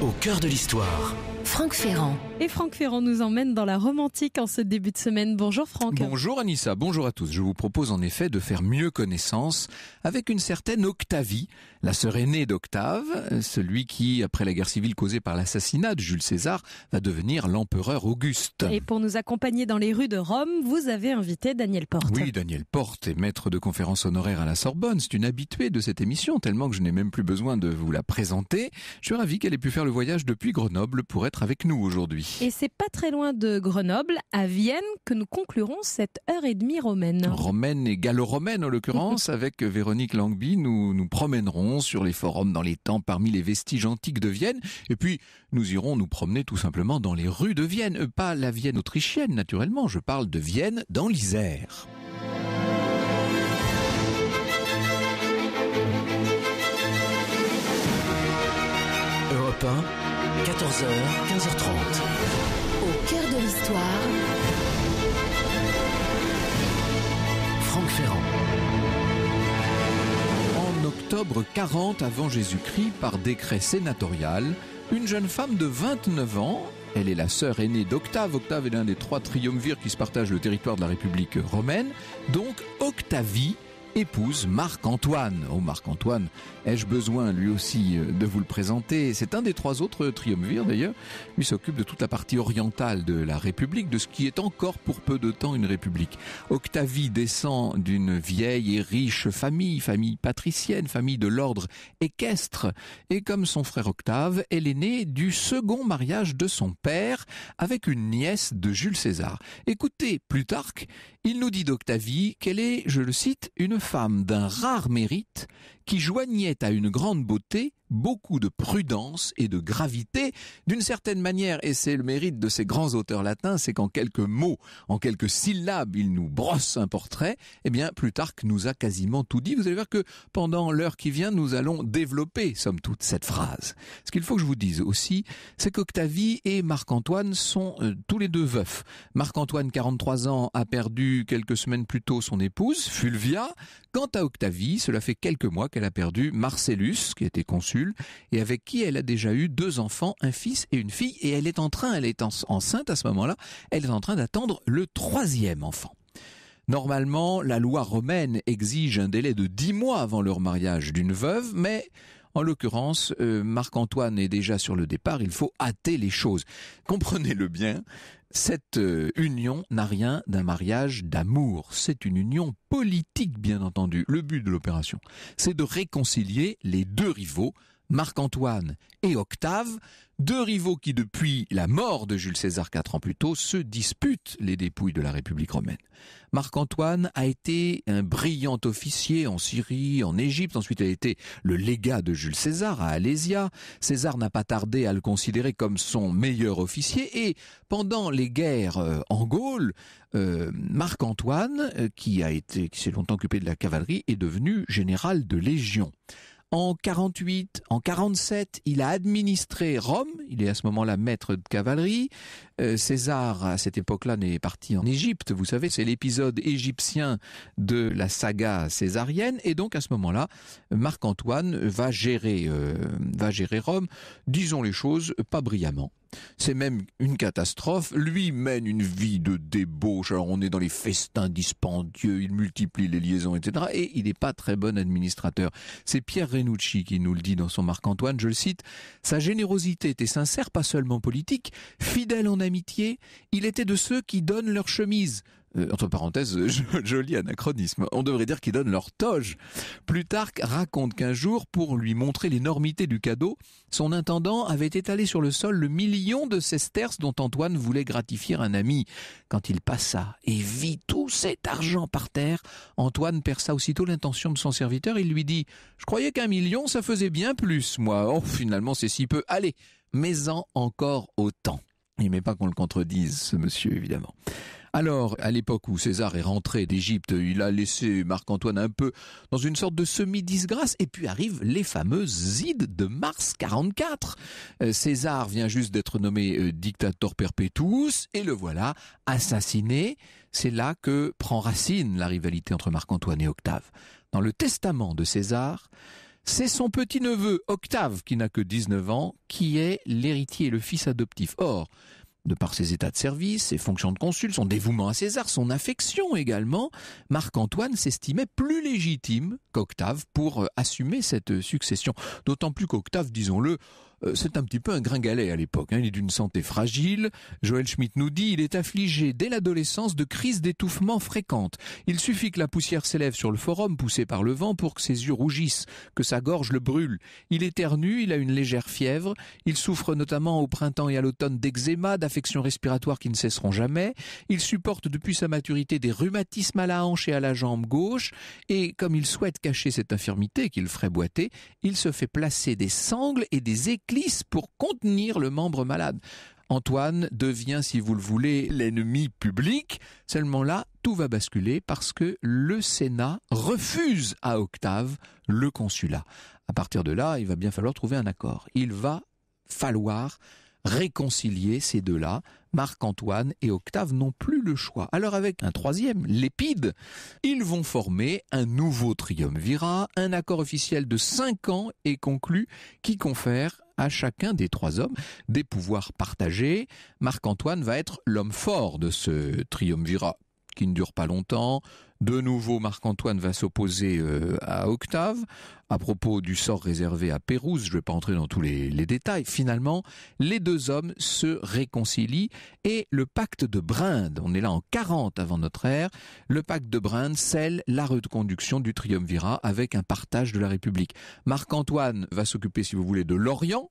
Au cœur de l'histoire. Franck Ferrand. Et Franck Ferrand nous emmène dans la romantique en ce début de semaine. Bonjour Franck. Bonjour Anissa, bonjour à tous. Je vous propose en effet de faire mieux connaissance avec une certaine Octavie, la sœur aînée d'Octave, celui qui, après la guerre civile causée par l'assassinat de Jules César, va devenir l'empereur Auguste. Et pour nous accompagner dans les rues de Rome, vous avez invité Daniel Porte. Oui, Daniel Porte est maître de conférence honoraire à la Sorbonne. C'est une habituée de cette émission, tellement que je n'ai même plus besoin de vous la présenter. Je suis ravi qu'elle ait pu faire le voyage depuis Grenoble pour être avec nous aujourd'hui. Et c'est pas très loin de Grenoble, à Vienne, que nous conclurons cette heure et demie romaine. Romaine et gallo-romaine en l'occurrence, avec Véronique Langby, nous nous promènerons sur les forums, dans les temps, parmi les vestiges antiques de Vienne. Et puis, nous irons nous promener tout simplement dans les rues de Vienne. Euh, pas la Vienne autrichienne, naturellement, je parle de Vienne dans l'Isère. Europe 1 14h, 15h30. Au cœur de l'histoire. Franck Ferrand. En octobre 40 avant Jésus-Christ, par décret sénatorial, une jeune femme de 29 ans, elle est la sœur aînée d'Octave. Octave est l'un des trois triumvirs qui se partagent le territoire de la République romaine. Donc Octavie épouse Marc-Antoine. Oh Marc-Antoine, ai-je besoin lui aussi euh, de vous le présenter C'est un des trois autres triumvirs d'ailleurs. Il s'occupe de toute la partie orientale de la République, de ce qui est encore pour peu de temps une République. Octavie descend d'une vieille et riche famille, famille patricienne, famille de l'ordre équestre. Et comme son frère Octave, elle est née du second mariage de son père avec une nièce de Jules César. Écoutez, Plutarque, il nous dit d'Octavie qu'elle est, je le cite, une femme d'un rare mérite qui joignait à une grande beauté beaucoup de prudence et de gravité, d'une certaine manière, et c'est le mérite de ces grands auteurs latins, c'est qu'en quelques mots, en quelques syllabes, ils nous brossent un portrait, eh bien, Plutarque nous a quasiment tout dit. Vous allez voir que pendant l'heure qui vient, nous allons développer, somme toute, cette phrase. Ce qu'il faut que je vous dise aussi, c'est qu'Octavie et Marc-Antoine sont euh, tous les deux veufs. Marc-Antoine, 43 ans, a perdu quelques semaines plus tôt son épouse, Fulvia. Quant à Octavie, cela fait quelques mois elle a perdu Marcellus, qui était consul, et avec qui elle a déjà eu deux enfants, un fils et une fille, et elle est en train, elle est enceinte à ce moment-là, elle est en train d'attendre le troisième enfant. Normalement, la loi romaine exige un délai de dix mois avant le remariage d'une veuve, mais en l'occurrence, euh, Marc-Antoine est déjà sur le départ, il faut hâter les choses. Comprenez-le bien, cette euh, union n'a rien d'un mariage d'amour, c'est une union politique bien entendu. Le but de l'opération, c'est de réconcilier les deux rivaux Marc-Antoine et Octave, deux rivaux qui depuis la mort de Jules César quatre ans plus tôt se disputent les dépouilles de la République romaine. Marc-Antoine a été un brillant officier en Syrie, en Égypte, ensuite il a été le légat de Jules César à Alésia. César n'a pas tardé à le considérer comme son meilleur officier et pendant les guerres euh, en Gaule, euh, Marc-Antoine, euh, qui a été, qui s'est longtemps occupé de la cavalerie, est devenu général de légion. En 48, en 47, il a administré Rome, il est à ce moment-là maître de cavalerie, euh, César, à cette époque-là, n'est parti en Égypte. Vous savez, c'est l'épisode égyptien de la saga césarienne. Et donc, à ce moment-là, Marc-Antoine va gérer, euh, va gérer Rome, disons les choses, pas brillamment. C'est même une catastrophe. Lui mène une vie de débauche. Alors on est dans les festins dispendieux, il multiplie les liaisons, etc. Et il n'est pas très bon administrateur. C'est Pierre Renucci qui nous le dit dans son Marc-Antoine, je le cite. Sa générosité était sincère, pas seulement politique, fidèle en amitié, il était de ceux qui donnent leur chemise. Euh, entre parenthèses, euh, joli anachronisme. On devrait dire qu'ils donnent leur toge. Plutarque raconte qu'un jour, pour lui montrer l'énormité du cadeau, son intendant avait étalé sur le sol le million de sesterces dont Antoine voulait gratifier un ami. Quand il passa et vit tout cet argent par terre, Antoine perça aussitôt l'intention de son serviteur. Il lui dit « Je croyais qu'un million, ça faisait bien plus, moi. Oh, finalement, c'est si peu. Allez, mais en encore autant. » Il n'aimait pas qu'on le contredise, ce monsieur, évidemment. Alors, à l'époque où César est rentré d'Égypte, il a laissé Marc-Antoine un peu dans une sorte de semi-disgrâce, et puis arrivent les fameuses ides de mars 44. Euh, César vient juste d'être nommé euh, dictateur perpétuus, et le voilà assassiné. C'est là que prend racine la rivalité entre Marc-Antoine et Octave. Dans le testament de César, c'est son petit-neveu Octave, qui n'a que 19 ans, qui est l'héritier et le fils adoptif. Or, de par ses états de service, ses fonctions de consul, son dévouement à César, son affection également, Marc-Antoine s'estimait plus légitime qu'Octave pour euh, assumer cette euh, succession. D'autant plus qu'Octave, disons-le, euh, c'est un petit peu un gringalet à l'époque. Hein. Il est d'une santé fragile. Joël Schmitt nous dit il est affligé dès l'adolescence de crises d'étouffement fréquentes. Il suffit que la poussière s'élève sur le forum poussée par le vent pour que ses yeux rougissent, que sa gorge le brûle. Il éternue, il a une légère fièvre. Il souffre notamment au printemps et à l'automne d'eczéma, d'affections respiratoires qui ne cesseront jamais. Il supporte depuis sa maturité des rhumatismes à la hanche et à la jambe gauche. Et comme il souhaite cacher cette infirmité qu'il ferait boiter, il se fait placer des sangles et des pour contenir le membre malade. Antoine devient, si vous le voulez, l'ennemi public. Seulement là, tout va basculer parce que le Sénat refuse à Octave le consulat. À partir de là, il va bien falloir trouver un accord. Il va falloir réconcilier ces deux-là. Marc-Antoine et Octave n'ont plus le choix. Alors avec un troisième, l'épide, ils vont former un nouveau triumvirat, un accord officiel de cinq ans est conclu qui confère à chacun des trois hommes des pouvoirs partagés. Marc-Antoine va être l'homme fort de ce triumvirat qui ne dure pas longtemps. De nouveau, Marc-Antoine va s'opposer euh, à Octave à propos du sort réservé à Pérouse. Je ne vais pas entrer dans tous les, les, détails. Finalement, les deux hommes se réconcilient et le pacte de Brinde, on est là en 40 avant notre ère, le pacte de Brinde scelle la reconduction du triumvirat avec un partage de la République. Marc-Antoine va s'occuper, si vous voulez, de l'Orient,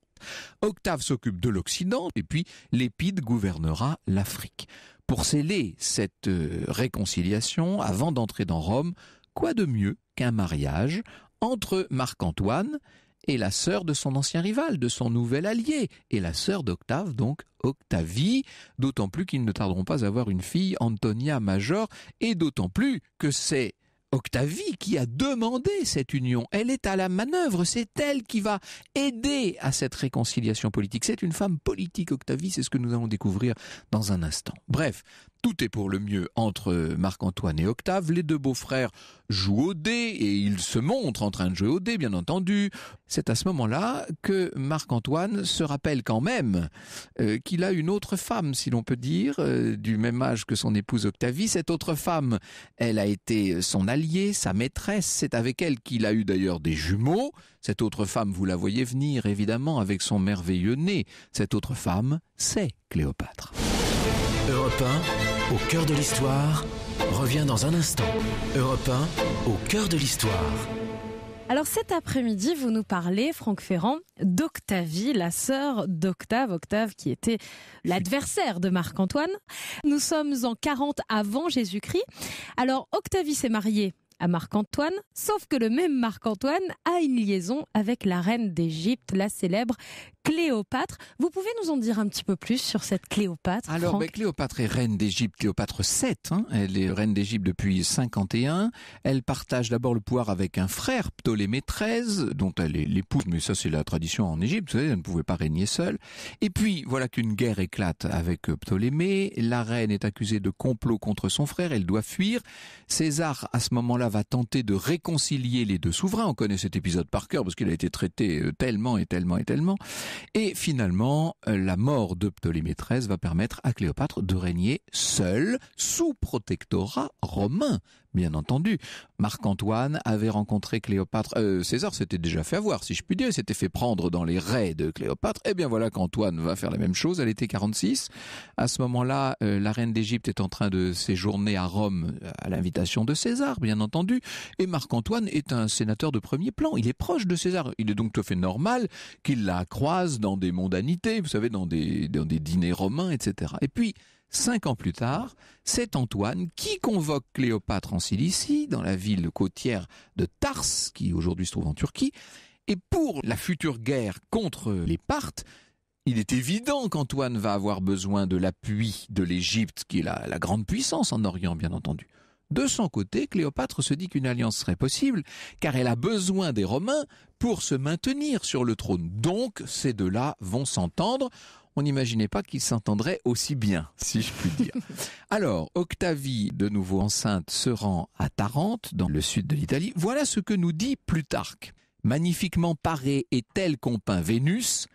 Octave s'occupe de l'Occident et puis Lépide gouvernera l'Afrique. Pour sceller cette euh, réconciliation, avant d'entrer dans Rome, quoi de mieux qu'un mariage entre Marc-Antoine et la sœur de son ancien rival, de son nouvel allié, et la sœur d'Octave, donc Octavie, d'autant plus qu'ils ne tarderont pas à avoir une fille, Antonia Major, et d'autant plus que c'est Octavie qui a demandé cette union. Elle est à la manœuvre, c'est elle qui va aider à cette réconciliation politique. C'est une femme politique, Octavie, c'est ce que nous allons découvrir dans un instant. Bref, tout est pour le mieux entre Marc-Antoine et Octave. Les deux beaux-frères jouent au dé et ils se montrent en train de jouer au dé, bien entendu. C'est à ce moment-là que Marc-Antoine se rappelle quand même euh, qu'il a une autre femme, si l'on peut dire, euh, du même âge que son épouse Octavie. Cette autre femme, elle a été son alliée, sa maîtresse. C'est avec elle qu'il a eu d'ailleurs des jumeaux. Cette autre femme, vous la voyez venir, évidemment, avec son merveilleux nez. Cette autre femme, c'est Cléopâtre. Europe 1, au cœur de l'histoire, revient dans un instant. Europe au cœur de l'histoire. Alors cet après-midi, vous nous parlez, Franck Ferrand, d'Octavie, la sœur d'Octave, Octave qui était l'adversaire de Marc-Antoine. Nous sommes en 40 avant Jésus-Christ. Alors Octavie s'est mariée à Marc-Antoine, sauf que le même Marc-Antoine a une liaison avec la reine d'Égypte, la célèbre Cléopâtre. Vous pouvez nous en dire un petit peu plus sur cette Cléopâtre Alors, ben, Cléopâtre est reine d'Égypte, Cléopâtre 7. Hein. elle est reine d'Égypte depuis 51. Elle partage d'abord le pouvoir avec un frère, Ptolémée XIII, dont elle est l'épouse, mais ça c'est la tradition en Égypte, vous elle ne pouvait pas régner seule. Et puis, voilà qu'une guerre éclate avec euh, Ptolémée. La reine est accusée de complot contre son frère, elle doit fuir. César, à ce moment-là, va tenter de réconcilier les deux souverains. On connaît cet épisode par cœur parce qu'il a été traité euh, tellement et tellement et tellement. Et finalement, euh, la mort de Ptolémée XIII va permettre à Cléopâtre de régner seule sous protectorat romain. Bien entendu, Marc-Antoine avait rencontré Cléopâtre. Euh, César s'était déjà fait avoir, si je puis dire. s'était fait prendre dans les raies de Cléopâtre. Eh bien voilà qu'Antoine va faire la même chose à l'été 46. À ce moment-là, euh, la reine d'Égypte est en train de séjourner à Rome à l'invitation de César, bien entendu. Et Marc-Antoine est un sénateur de premier plan. Il est proche de César. Il est donc tout à fait normal qu'il la croise dans des mondanités, vous savez, dans des dîners romains, etc. Et puis, Cinq ans plus tard, c'est Antoine qui convoque Cléopâtre en Cilicie, dans la ville côtière de Tars, qui aujourd'hui se trouve en Turquie, et pour la future guerre contre les Parthes, il est évident qu'Antoine va avoir besoin de l'appui de l'Égypte, qui est la, grande puissance en Orient, bien entendu. De son côté, Cléopâtre se dit qu'une alliance serait possible, car elle a besoin des Romains pour se maintenir sur le trône. Donc ces deux-là vont s'entendre. On n'imaginait pas qu'ils s'entendraient aussi bien, si je puis dire. Alors, Octavie, de nouveau enceinte, se rend à Tarente, dans le sud de l'Italie. Voilà ce que nous dit Plutarque. Magnifiquement parée et tel qu'on peint Vénus,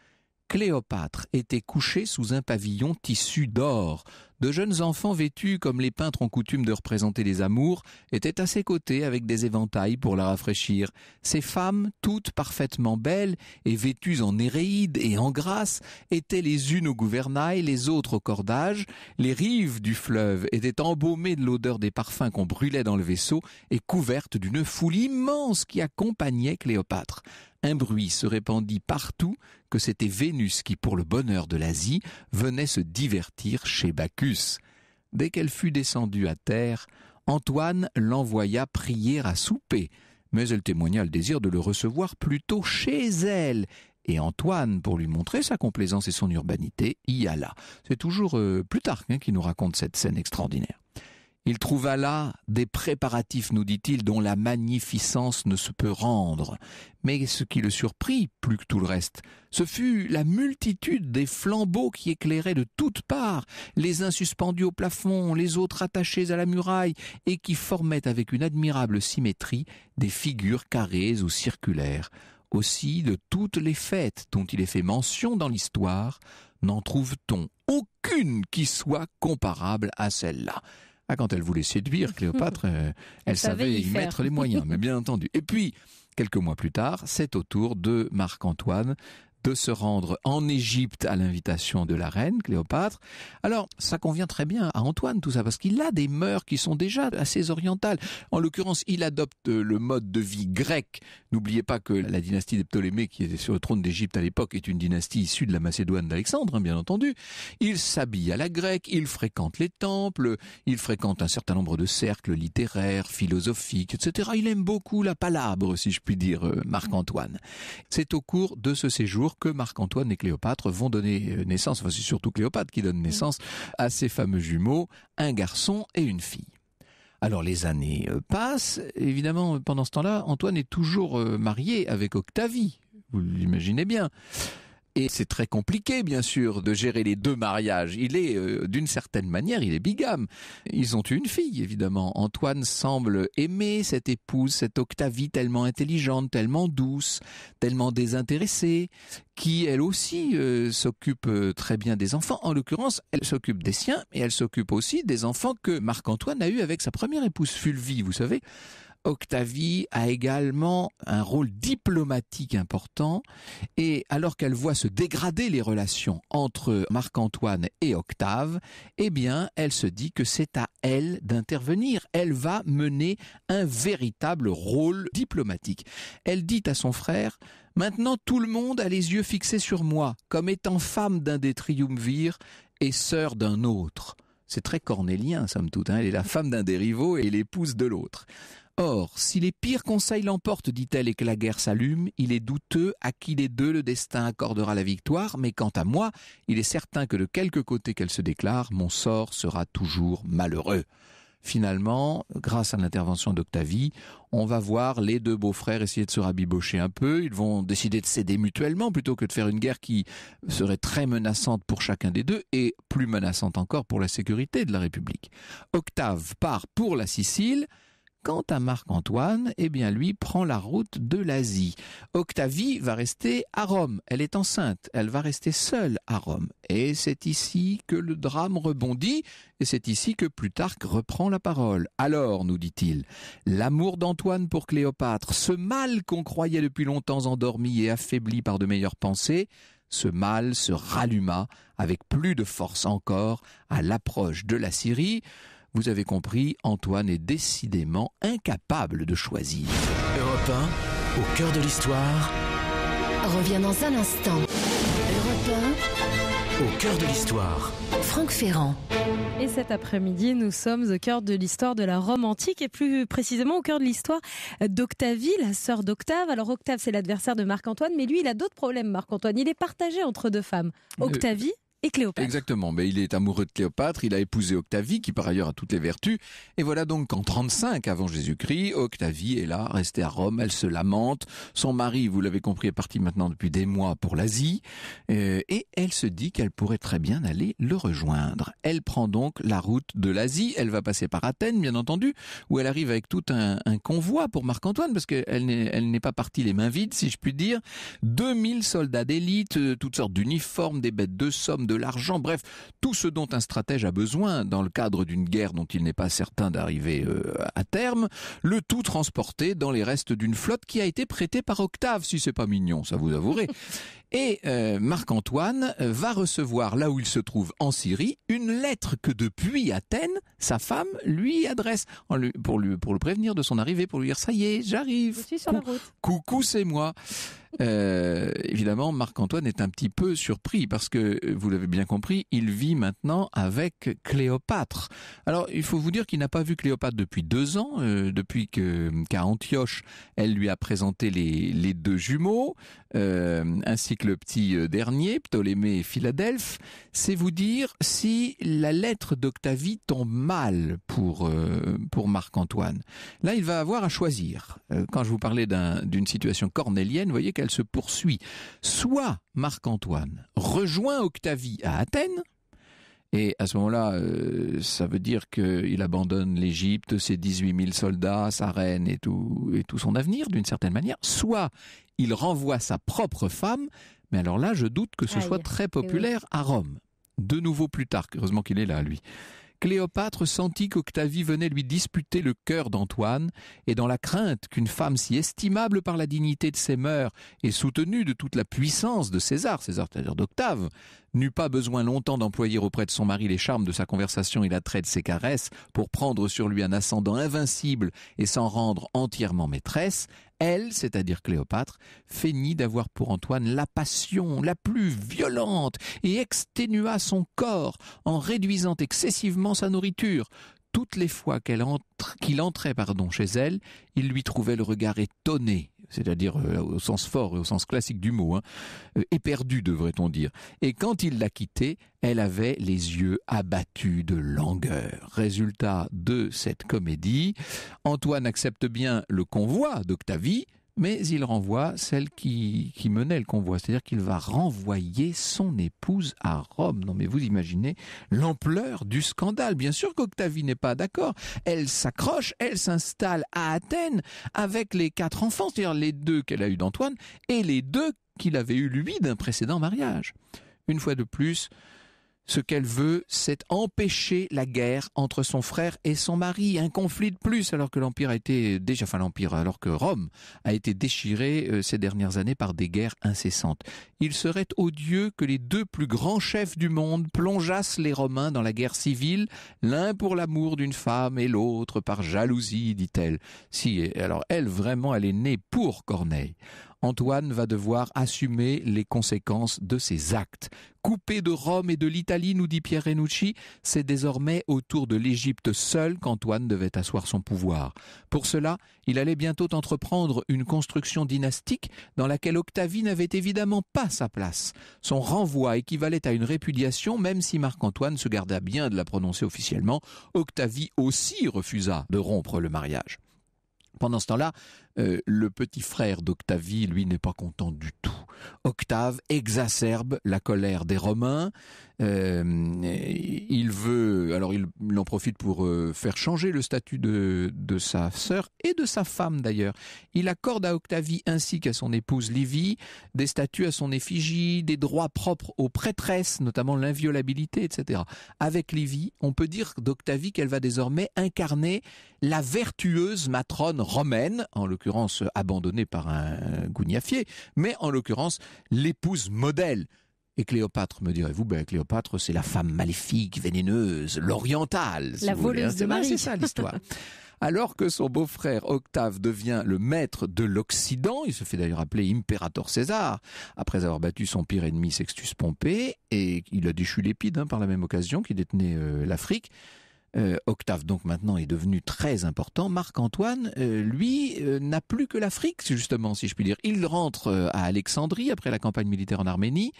Cléopâtre était couchée sous un pavillon tissu d'or. De jeunes enfants vêtus comme les peintres ont coutume de représenter les amours étaient à ses côtés avec des éventails pour la rafraîchir. Ces femmes, toutes parfaitement belles et vêtues en éréides et en grâce, étaient les unes au gouvernail, les autres au cordage. Les rives du fleuve étaient embaumées de l'odeur des parfums qu'on brûlait dans le vaisseau et couvertes d'une foule immense qui accompagnait Cléopâtre. Un bruit se répandit partout, que c'était Vénus qui, pour le bonheur de l'Asie, venait se divertir chez Bacchus. Dès qu'elle fut descendue à terre, Antoine l'envoya prier à souper, mais elle témoigna le désir de le recevoir plutôt chez elle, et Antoine, pour lui montrer sa complaisance et son urbanité, y alla. C'est toujours euh, Plutarque hein, qui nous raconte cette scène extraordinaire. Il trouva là des préparatifs, nous dit-il, dont la magnificence ne se peut rendre. Mais ce qui le surprit, plus que tout le reste, ce fut la multitude des flambeaux qui éclairaient de toutes parts, les uns suspendus au plafond, les autres attachés à la muraille, et qui formaient avec une admirable symétrie des figures carrées ou circulaires. Aussi, de toutes les fêtes dont il est fait mention dans l'histoire, n'en trouve-t-on aucune qui soit comparable à celle-là. Ah, quand elle voulait séduire Cléopâtre, euh, elle, savait, y mettre les moyens, mais bien entendu. Et puis, quelques mois plus tard, c'est au tour de Marc-Antoine de se rendre en Égypte à l'invitation de la reine Cléopâtre. Alors, ça convient très bien à Antoine tout ça, parce qu'il a des mœurs qui sont déjà assez orientales. En l'occurrence, il adopte le mode de vie grec. N'oubliez pas que la dynastie des Ptolémées, qui était sur le trône d'Égypte à l'époque, est une dynastie issue de la Macédoine d'Alexandre, hein, bien entendu. Il s'habille à la grecque, il fréquente les temples, il fréquente un certain nombre de cercles littéraires, philosophiques, etc. Il aime beaucoup la palabre, si je puis dire, euh, Marc-Antoine. C'est au cours de ce séjour que Marc-Antoine et Cléopâtre vont donner euh, naissance, enfin c'est surtout Cléopâtre qui donne mm. naissance à ces fameux jumeaux, un garçon et une fille. Alors les années euh, passent, évidemment pendant ce temps-là, Antoine est toujours euh, marié avec Octavie, vous l'imaginez bien. Et c'est très compliqué, bien sûr, de gérer les deux mariages. Il est, euh, d'une certaine manière, il est bigame. Ils ont eu une fille, évidemment. Antoine semble aimer cette épouse, cette Octavie tellement intelligente, tellement douce, tellement désintéressée, qui, elle aussi, euh, s'occupe euh, très bien des enfants. En l'occurrence, elle s'occupe des siens, et elle s'occupe aussi des enfants que Marc-Antoine a eus avec sa première épouse, Fulvie, vous savez. Octavie a également un rôle diplomatique important et alors qu'elle voit se dégrader les relations entre Marc-Antoine et Octave, eh bien, elle se dit que c'est à elle d'intervenir. Elle va mener un véritable rôle diplomatique. Elle dit à son frère, Maintenant tout le monde a les yeux fixés sur moi, comme étant femme d'un des triumvirs et sœur d'un autre. C'est très cornélien, somme toute. Hein. Elle est la femme d'un des rivaux et l'épouse de l'autre. Or, si les pires conseils l'emportent, dit-elle, et que la guerre s'allume, il est douteux à qui des deux le destin accordera la victoire, mais quant à moi, il est certain que de quelque côté qu'elle se déclare, mon sort sera toujours malheureux. Finalement, grâce à l'intervention d'Octavie, on va voir les deux beaux-frères essayer de se rabibocher un peu. Ils vont décider de céder mutuellement plutôt que de faire une guerre qui serait très menaçante pour chacun des deux et plus menaçante encore pour la sécurité de la République. Octave part pour la Sicile. Quant à Marc-Antoine, eh bien lui prend la route de l'Asie. Octavie va rester à Rome. Elle est enceinte. Elle va rester seule à Rome. Et c'est ici que le drame rebondit et c'est ici que Plutarque reprend la parole. Alors, nous dit-il, l'amour d'Antoine pour Cléopâtre, ce mal qu'on croyait depuis longtemps endormi et affaibli par de meilleures pensées, ce mal se ralluma avec plus de force encore à l'approche de la Syrie. Vous avez compris, Antoine est décidément incapable de choisir. Europe au cœur de l'histoire. Reviens dans un instant. Europe au cœur de l'histoire. Franck Ferrand. Et cet après-midi, nous sommes au cœur de l'histoire de la Rome antique et plus précisément au cœur de l'histoire d'Octavie, la sœur d'Octave. Alors Octave, c'est l'adversaire de Marc-Antoine, mais lui, il a d'autres problèmes, Marc-Antoine. Il est partagé entre deux femmes. Euh, Octavie, et Cléopâtre. Exactement, mais il est amoureux de Cléopâtre, il a épousé Octavie, qui par ailleurs a toutes les vertus, et voilà donc qu'en 35 avant Jésus-Christ, Octavie est là, restée à Rome, elle se lamente, son mari, vous l'avez compris, est parti maintenant depuis des mois pour l'Asie, euh, et elle se dit qu'elle pourrait très bien aller le rejoindre. Elle prend donc la route de l'Asie, elle va passer par Athènes, bien entendu, où elle arrive avec tout un, un convoi pour Marc-Antoine, parce qu'elle n'est pas partie les mains vides, si je puis dire, 2000 soldats d'élite, euh, toutes sortes d'uniformes, des bêtes de somme, de l'argent, bref, tout ce dont un stratège a besoin dans le cadre d'une guerre dont il n'est pas certain d'arriver euh, à terme, le tout transporté dans les restes d'une flotte qui a été prêtée par Octave, si c'est pas mignon, ça vous avouerez. Et euh, Marc-Antoine va recevoir, là où il se trouve en Syrie, une lettre que depuis Athènes, sa femme lui adresse pour, lui, pour le prévenir de son arrivée, pour lui dire ⁇ ça y est, j'arrive ⁇ Coucou, c'est moi ⁇ euh, évidemment, Marc-Antoine est un petit peu surpris parce que, euh, vous l'avez bien compris, il vit maintenant avec Cléopâtre. Alors, il faut vous dire qu'il n'a pas vu Cléopâtre depuis deux ans, euh, depuis que qu'à Antioche, elle lui a présenté les, deux jumeaux, ainsi que le petit dernier, Ptolémée et Philadelphe. C'est vous dire si la lettre d'Octavie tombe mal pour, pour Marc-Antoine. Là, il va avoir à choisir. Quand je vous parlais d'une situation cornélienne, vous voyez elle se poursuit. Soit Marc-Antoine rejoint Octavie à Athènes, et à ce moment-là, euh, ça veut dire qu'il abandonne l'Égypte, ses 18 000 soldats, sa reine et tout, et tout son avenir, d'une certaine manière. Soit il renvoie sa propre femme, mais alors là, je doute que ce soit très eh populaire à Rome. De nouveau plus tard. heureusement qu'il est là, lui. Cléopâtre sentit qu'Octavie venait lui disputer le cœur d'Antoine, et dans la crainte qu'une femme si estimable par la dignité de ses mœurs et soutenue de toute la puissance de César, César cest d'Octave, n'eut pas besoin longtemps d'employer auprès de son mari les charmes de sa conversation et l'attrait de ses caresses pour prendre sur lui un ascendant invincible et s'en rendre entièrement maîtresse, elle, c'est-à-dire Cléopâtre, feignit d'avoir pour Antoine la passion la plus violente et exténua son corps en réduisant excessivement sa nourriture. Toutes les fois qu'il entrait, entrait pardon, chez elle, il lui trouvait le regard étonné c'est-à-dire euh, au sens fort et au sens classique du mot, hein, euh, éperdu, devrait-on dire. Et quand il l'a quittée, elle avait les yeux abattus de langueur. Résultat de cette comédie, Antoine accepte bien le convoi d'Octavie, mais il renvoie celle qui, menait le convoi, c'est-à-dire qu'il va renvoyer son épouse à Rome. Non mais vous imaginez l'ampleur du scandale. Bien sûr qu'Octavie n'est pas d'accord. Elle s'accroche, elle s'installe à Athènes avec les quatre enfants, c'est-à-dire les deux qu'elle a eus d'Antoine et les deux qu'il avait eus lui d'un précédent mariage. Une fois de plus, ce qu'elle veut, c'est empêcher la guerre entre son frère et son mari, un conflit de plus, alors que l'empire a été déjà, enfin l'empire, alors que Rome a été déchirée euh, ces dernières années par des guerres incessantes. Il serait odieux que les deux plus grands chefs du monde plongeassent les Romains dans la guerre civile, l'un pour l'amour d'une femme et l'autre par jalousie, dit-elle. Si, alors elle vraiment, elle est née pour Corneille. Antoine va devoir assumer les conséquences de ses actes. Coupé de Rome et de l'Italie, nous dit Pierre Renucci, c'est désormais autour de l'Égypte seule qu'Antoine devait asseoir son pouvoir. Pour cela, il allait bientôt entreprendre une construction dynastique dans laquelle Octavie n'avait évidemment pas sa place. Son renvoi équivalait à une répudiation, même si Marc-Antoine se garda bien de la prononcer officiellement. Octavie aussi refusa de rompre le mariage. Pendant ce temps-là, euh, le petit frère d'Octavie, lui, n'est pas content du tout. Octave exacerbe la colère des Romains. Euh, il veut, alors il, en profite pour euh, faire changer le statut de, de sa sœur et de sa femme d'ailleurs. Il accorde à Octavie ainsi qu'à son épouse Livie des statuts à son effigie, des droits propres aux prêtresses, notamment l'inviolabilité, etc. Avec Livie, on peut dire d'Octavie qu'elle va désormais incarner la vertueuse matrone romaine, en l'occurrence l'occurrence abandonnée par un gougnafier, mais en l'occurrence l'épouse modèle. Et Cléopâtre, me direz-vous, ben, Cléopâtre, c'est la femme maléfique, vénéneuse, l'orientale. la hein. voleuse de Marie. C'est ça l'histoire. Alors que son beau-frère Octave devient le maître de l'Occident, il se fait d'ailleurs appeler Impérator César, après avoir battu son pire ennemi Sextus Pompée, et il a déchu l'épide hein, par la même occasion qui détenait euh, l'Afrique, euh, Octave, donc maintenant, est devenu très important. Marc-Antoine, euh, lui, euh, n'a plus que l'Afrique, justement, si je puis dire. Il rentre à Alexandrie après la campagne militaire en Arménie.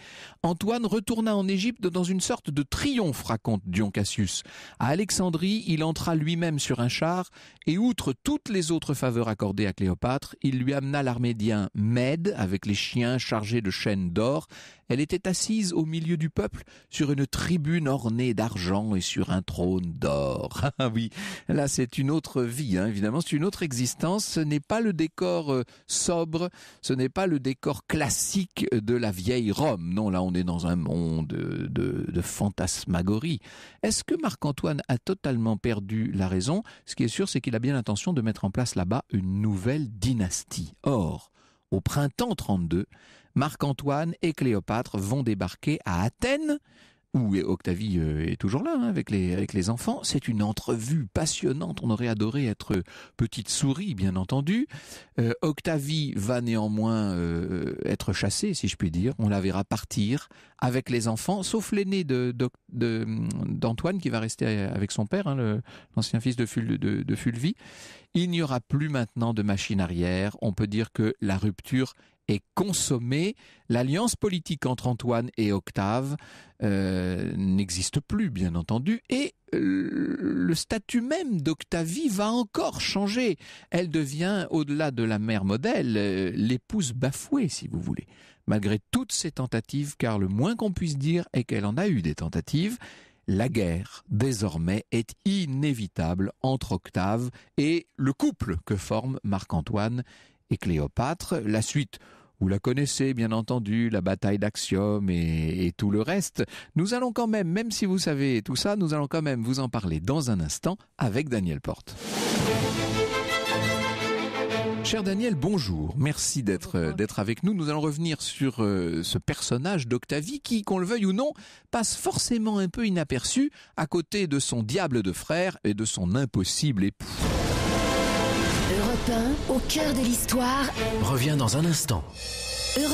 Antoine retourna en Égypte dans une sorte de triomphe, raconte Dion Cassius. À Alexandrie, il entra lui-même sur un char et, outre toutes les autres faveurs accordées à Cléopâtre, il lui amena l'armédien Med avec les chiens chargés de chaînes d'or elle était assise au milieu du peuple sur une tribune ornée d'argent et sur un trône d'or. Ah oui, là c'est une autre vie, hein, évidemment, c'est une autre existence. Ce n'est pas le décor euh, sobre, ce n'est pas le décor classique de la vieille Rome. Non, là on est dans un monde de, fantasmagorie. Est-ce que Marc-Antoine a totalement perdu la raison Ce qui est sûr, c'est qu'il a bien l'intention de mettre en place là-bas une nouvelle dynastie. Or, au printemps 32, Marc-Antoine et Cléopâtre vont débarquer à Athènes, où Octavie euh, est toujours là hein, avec, les, enfants. C'est une entrevue passionnante. On aurait adoré être petite souris, bien entendu. Euh, Octavie va néanmoins euh, être chassée, si je puis dire. On la verra partir avec les enfants, sauf l'aîné de, d'Antoine qui va rester avec son père, hein, l'ancien fils de, de Fulvie. Il n'y aura plus maintenant de machine arrière. On peut dire que la rupture est consommée, l'alliance politique entre Antoine et Octave euh, n'existe plus, bien entendu, et le statut même d'Octavie va encore changer. Elle devient, au-delà de la mère modèle, euh, l'épouse bafouée, si vous voulez. Malgré toutes ces tentatives, car le moins qu'on puisse dire est qu'elle en a eu des tentatives, la guerre, désormais, est inévitable entre Octave et le couple que forment Marc-Antoine et Cléopâtre. La suite, vous la connaissez, bien entendu, la bataille d'Axiom et, tout le reste. Nous allons quand même, même si vous savez tout ça, nous allons quand même vous en parler dans un instant avec Daniel Porte. Cher Daniel, bonjour. Merci d'être d'être avec nous. Nous allons revenir sur euh, ce personnage d'Octavie qui, qu'on le veuille ou non, passe forcément un peu inaperçu à côté de son diable de frère et de son impossible époux au cœur de l'histoire, revient dans un instant. Europe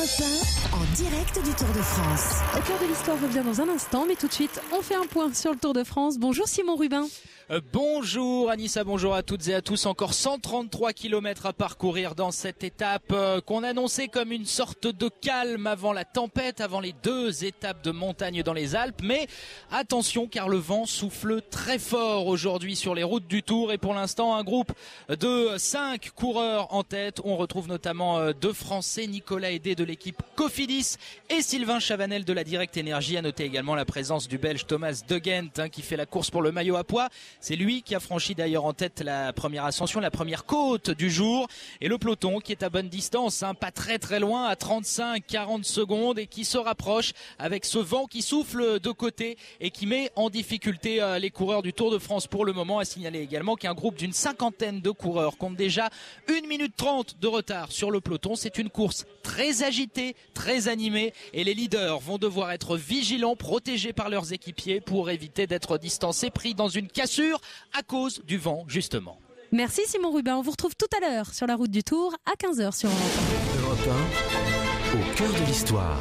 en direct du Tour de France. Au cœur de l'histoire revient dans un instant, mais tout de suite, on fait un point sur le Tour de France. Bonjour Simon Rubin. Euh, bonjour Anissa, bonjour à toutes et à tous. Encore 133 km à parcourir dans cette étape euh, qu'on annonçait comme une sorte de calme avant la tempête, avant les deux étapes de montagne dans les Alpes. Mais attention car le vent souffle très fort aujourd'hui sur les routes du Tour et pour l'instant un groupe de cinq coureurs en tête. On retrouve notamment euh, deux Français, Nicolas Aidé de l'équipe Cofidis et Sylvain Chavanel de la Direct Énergie. À noter également la présence du Belge Thomas De hein, qui fait la course pour le maillot à poids. C'est lui qui a franchi d'ailleurs en tête la première ascension, la première côte du jour. Et le peloton qui est à bonne distance, hein, pas très très loin, à 35-40 secondes et qui se rapproche avec ce vent qui souffle de côté et qui met en difficulté euh, les coureurs du Tour de France pour le moment. À signaler également qu'un groupe d'une cinquantaine de coureurs compte déjà 1 minute 30 de retard sur le peloton. C'est une course très agitée, très animée et les leaders vont devoir être vigilants, protégés par leurs équipiers pour éviter d'être distancés, pris dans une cassure à cause du vent justement. Merci Simon Rubin, on vous retrouve tout à l'heure sur la route du Tour à 15h sur Europe 1. 1 au cœur de l'histoire.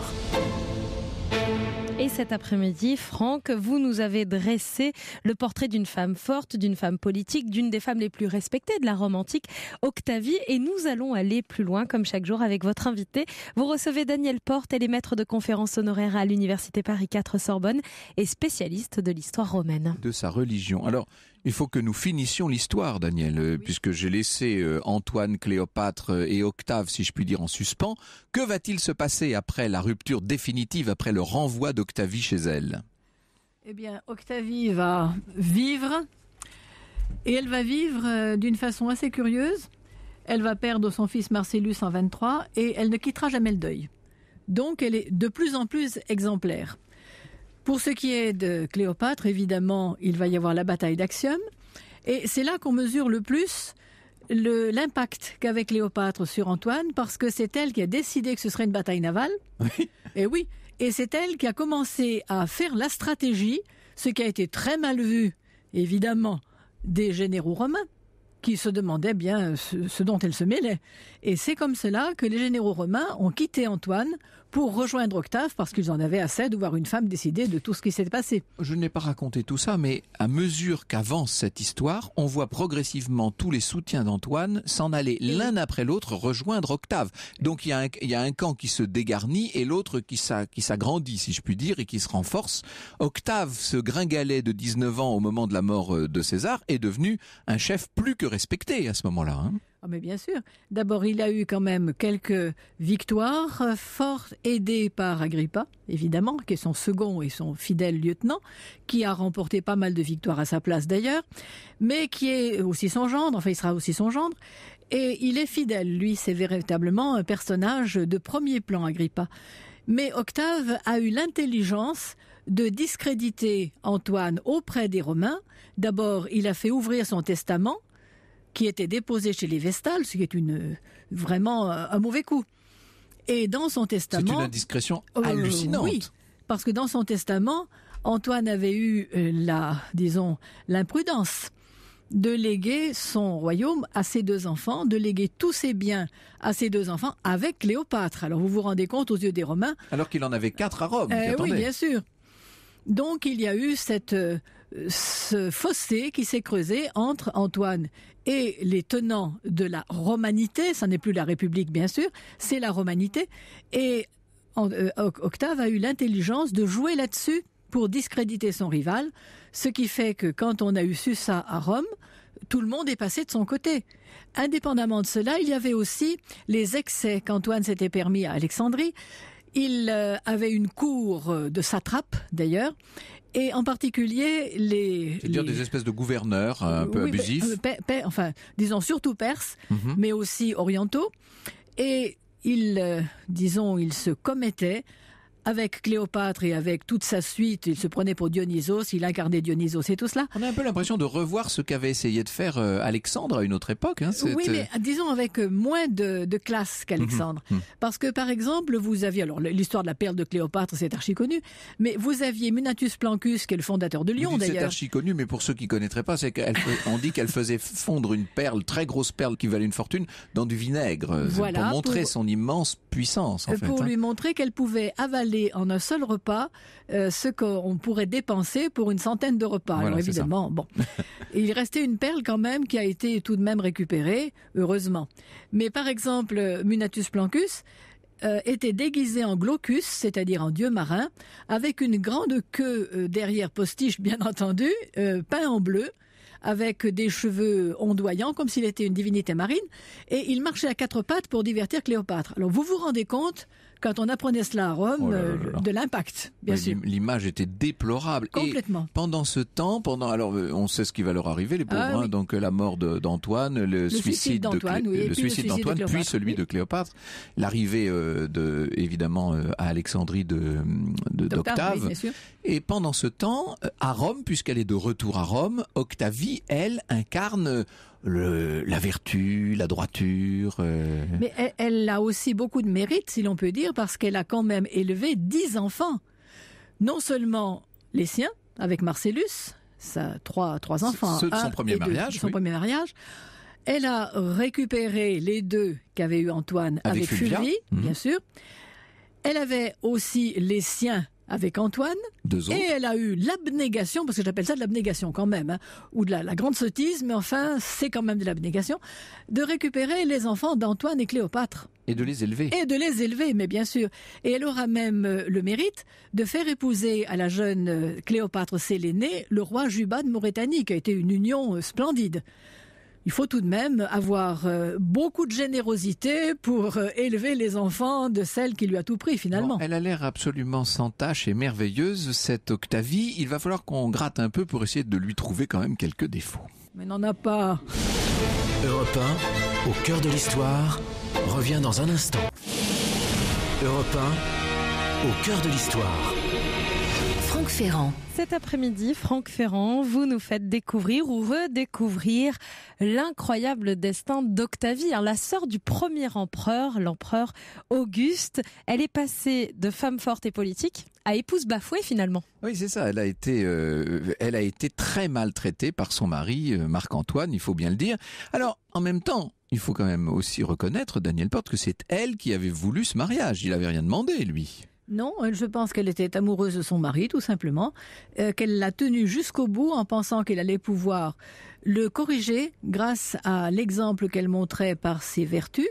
Et cet après-midi, Franck, vous nous avez dressé le portrait d'une femme forte, d'une femme politique, d'une des femmes les plus respectées de la Rome antique, Octavie. Et nous allons aller plus loin, comme chaque jour, avec votre invité. Vous recevez Daniel Porte, elle est maître de conférences honoraires à l'Université Paris 4 Sorbonne et spécialiste de l'histoire romaine. De sa religion. Alors, il faut que nous finissions l'histoire, Daniel, euh, puisque j'ai laissé euh, Antoine, Cléopâtre euh, et Octave, si je puis dire, en suspens. Que va-t-il se passer après la rupture définitive, après le renvoi d'Octavie chez elle Eh bien, Octavie va vivre, et elle va vivre d'une façon assez curieuse. Elle va perdre son fils Marcellus en 23, et elle ne quittera jamais le deuil. Donc, elle est de plus en plus exemplaire. Pour ce qui est de Cléopâtre, évidemment, il va y avoir la bataille d'Axium. Et c'est là qu'on mesure le plus l'impact qu'avait Cléopâtre sur Antoine, parce que c'est elle qui a décidé que ce serait une bataille navale. Et oui. Et c'est elle qui a commencé à faire la stratégie, ce qui a été très mal vu, évidemment, des généraux romains qui se demandaient bien ce dont elle se mêlait. Et c'est comme cela que les généraux romains ont quitté Antoine pour rejoindre Octave parce qu'ils en avaient assez de voir une femme décider de tout ce qui s'est passé. Je n'ai pas raconté tout ça, mais à mesure qu'avance cette histoire, on voit progressivement tous les soutiens d'Antoine s'en aller l'un après l'autre rejoindre Octave. Donc il y, a un, camp qui se dégarnit et l'autre qui s'agrandit, si je puis dire, et qui se renforce. Octave, ce gringalet de 19 ans au moment de la mort euh, de César, est devenu un chef plus que respecté à ce moment-là. Hein. Ah, mais bien sûr. D'abord, il a eu quand même quelques victoires, euh, fort aidé par Agrippa, évidemment, qui est son second et son fidèle lieutenant, qui a remporté pas mal de victoires à sa place d'ailleurs, mais qui est aussi son gendre, enfin il sera aussi son gendre, et il est fidèle, lui, c'est véritablement un personnage de premier plan, Agrippa. Mais Octave a eu l'intelligence de discréditer Antoine auprès des Romains. D'abord, il a fait ouvrir son testament qui était déposé chez les Vestales, ce qui est une, vraiment euh, un mauvais coup. Et dans son testament... C'est une indiscrétion oh, hallucinante. oui, parce que dans son testament, Antoine avait eu euh, la, disons, l'imprudence de léguer son royaume à ses deux enfants, de léguer tous ses biens à ses deux enfants avec Cléopâtre. Alors vous vous rendez compte aux yeux des Romains. Alors qu'il en avait quatre à Rome. Eh oui, bien sûr. Donc il y a eu cette euh, ce fossé qui s'est creusé entre Antoine et les tenants de la romanité, ça n'est plus la République bien sûr, c'est la romanité, et euh, Octave a eu l'intelligence de jouer là-dessus pour discréditer son rival, ce qui fait que quand on a eu su ça à Rome, tout le monde est passé de son côté. Indépendamment de cela, il y avait aussi les excès qu'Antoine s'était permis à Alexandrie, il euh, avait une cour euh, de satrape, d'ailleurs, et en particulier les. C'est-à-dire des espèces de gouverneurs euh, un peu abusifs. enfin, disons surtout perses, mhm. mais aussi orientaux. Et il, disons, il se commettait avec Cléopâtre et avec toute sa suite, il se prenait pour Dionysos, il incarnait Dionysos et tout cela. On a un peu l'impression de revoir ce qu'avait essayé de faire euh, Alexandre à une autre époque. Hein, oui, euh, mais disons avec euh, moins de, classe qu'Alexandre. Mhm, mhm. Parce que par exemple, vous aviez, alors l'histoire de la perle de Cléopâtre, c'est archi connu, mais vous aviez Munatus Plancus, qui est le fondateur de Lyon d'ailleurs. C'est archi connu, mais pour ceux qui connaîtraient pas, c'est qu'on dit qu'elle faisait fondre une perle, très grosse perle qui valait une fortune, dans du vinaigre. Voilà, pour montrer son immense puissance. En pour hein. lui montrer qu'elle pouvait avaler en un seul repas euh, ce qu'on pourrait dépenser pour une centaine de repas. Alors évidemment, bon, il restait une perle quand même qui a été tout de même récupérée, heureusement. Mais par exemple, Munatus Plancus, euh, était déguisé en glaucus, c'est-à-dire en dieu marin, avec une grande queue euh, derrière postiche, bien entendu, peint en bleu, avec des cheveux ondoyants, comme s'il était une divinité marine, et il marchait à quatre pattes pour divertir Cléopâtre. Alors vous vous rendez compte quand on apprenait cela à Rome, oh euh, de l'impact, bien sûr. L'image était déplorable. Complètement. Et pendant ce temps, pendant alors euh, on sait ce qui va leur arriver, les pauvres, ah hein, donc euh, la mort d'Antoine, le, suicide d'Antoine, le suicide d'Antoine, puis, celui de Cléopâtre, l'arrivée de évidemment à Alexandrie de d'Octave. et pendant ce temps, à Rome, puisqu'elle est de retour à Rome, Octavie, elle, incarne la vertu, la droiture. Euh. Mais elle, a aussi beaucoup de mérite, si l'on peut dire, parce qu'elle a quand même élevé dix enfants. Non seulement les siens, avec Marcellus, trois, trois enfants. son premier mariage. son mariage. Elle a récupéré les deux qu'avait eu Antoine avec, avec mhm. bien sûr. Elle avait aussi les siens avec Antoine. et elle a eu l'abnégation, parce que j'appelle ça de l'abnégation quand même, hein, ou de la, la, grande sottise, mais enfin, c'est quand même de l'abnégation, de récupérer les enfants d'Antoine et Cléopâtre. Et de les élever. Et de les élever, mais bien sûr. Et elle aura même euh, le mérite de faire épouser à la jeune euh, Cléopâtre Sélénée le roi Juba de Maurétanie, qui a été une union euh, splendide il faut tout de même avoir euh, beaucoup de générosité pour euh, élever les enfants de celle qui lui a tout pris finalement. elle a l'air absolument sans tâche et merveilleuse, cette Octavie. Il va falloir qu'on gratte un peu pour essayer de lui trouver quand même quelques défauts. Mais n'en a pas. Europe 1, au cœur de l'histoire, revient dans un instant. Europe 1, au cœur de l'histoire. Franck Ferrand. Cet après-midi, Franck Ferrand, vous nous faites découvrir ou redécouvrir l'incroyable destin d'Octavie, hein, la sœur du premier empereur, l'empereur Auguste. Elle est passée de femme forte et politique à épouse bafouée finalement. Oui, c'est ça. Elle a été, euh, elle a été très maltraitée par son mari euh, Marc-Antoine, il faut bien le dire. Alors, en même temps, il faut quand même aussi reconnaître, Daniel Porte, que c'est elle qui avait voulu ce mariage. Il n'avait rien demandé, lui. Non, euh, je pense qu'elle était amoureuse de son mari, tout simplement, euh, qu'elle l'a tenu jusqu'au bout en pensant qu'elle allait pouvoir le corriger grâce à l'exemple qu'elle montrait par ses vertus.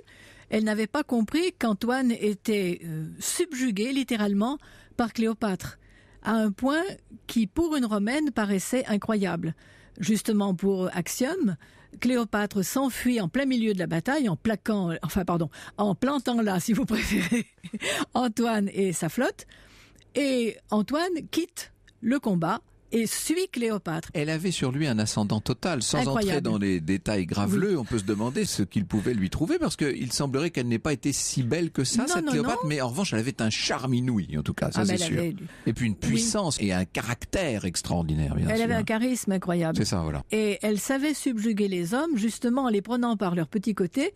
Elle n'avait pas compris qu'Antoine était euh, subjugué littéralement par Cléopâtre, à un point qui, pour une Romaine, paraissait incroyable. Justement pour Axiome, Cléopâtre s'enfuit en plein milieu de la bataille en plaquant, euh, enfin pardon, en plantant là, si vous préférez, Antoine et sa flotte. Et Antoine quitte le combat et suit Cléopâtre. Elle avait sur lui un ascendant total. Sans entrer dans les détails graveleux, on peut se demander ce qu'il pouvait lui trouver parce qu'il semblerait qu'elle n'ait pas été si belle que ça, cette Cléopâtre. Mais en revanche, elle avait un charme en tout cas, ça ah, c'est sûr. Et puis une puissance et un caractère extraordinaire, bien elle sûr. Elle avait un charisme incroyable. C'est ça, voilà. Et elle savait subjuguer les hommes, justement en les prenant par leur petit côté.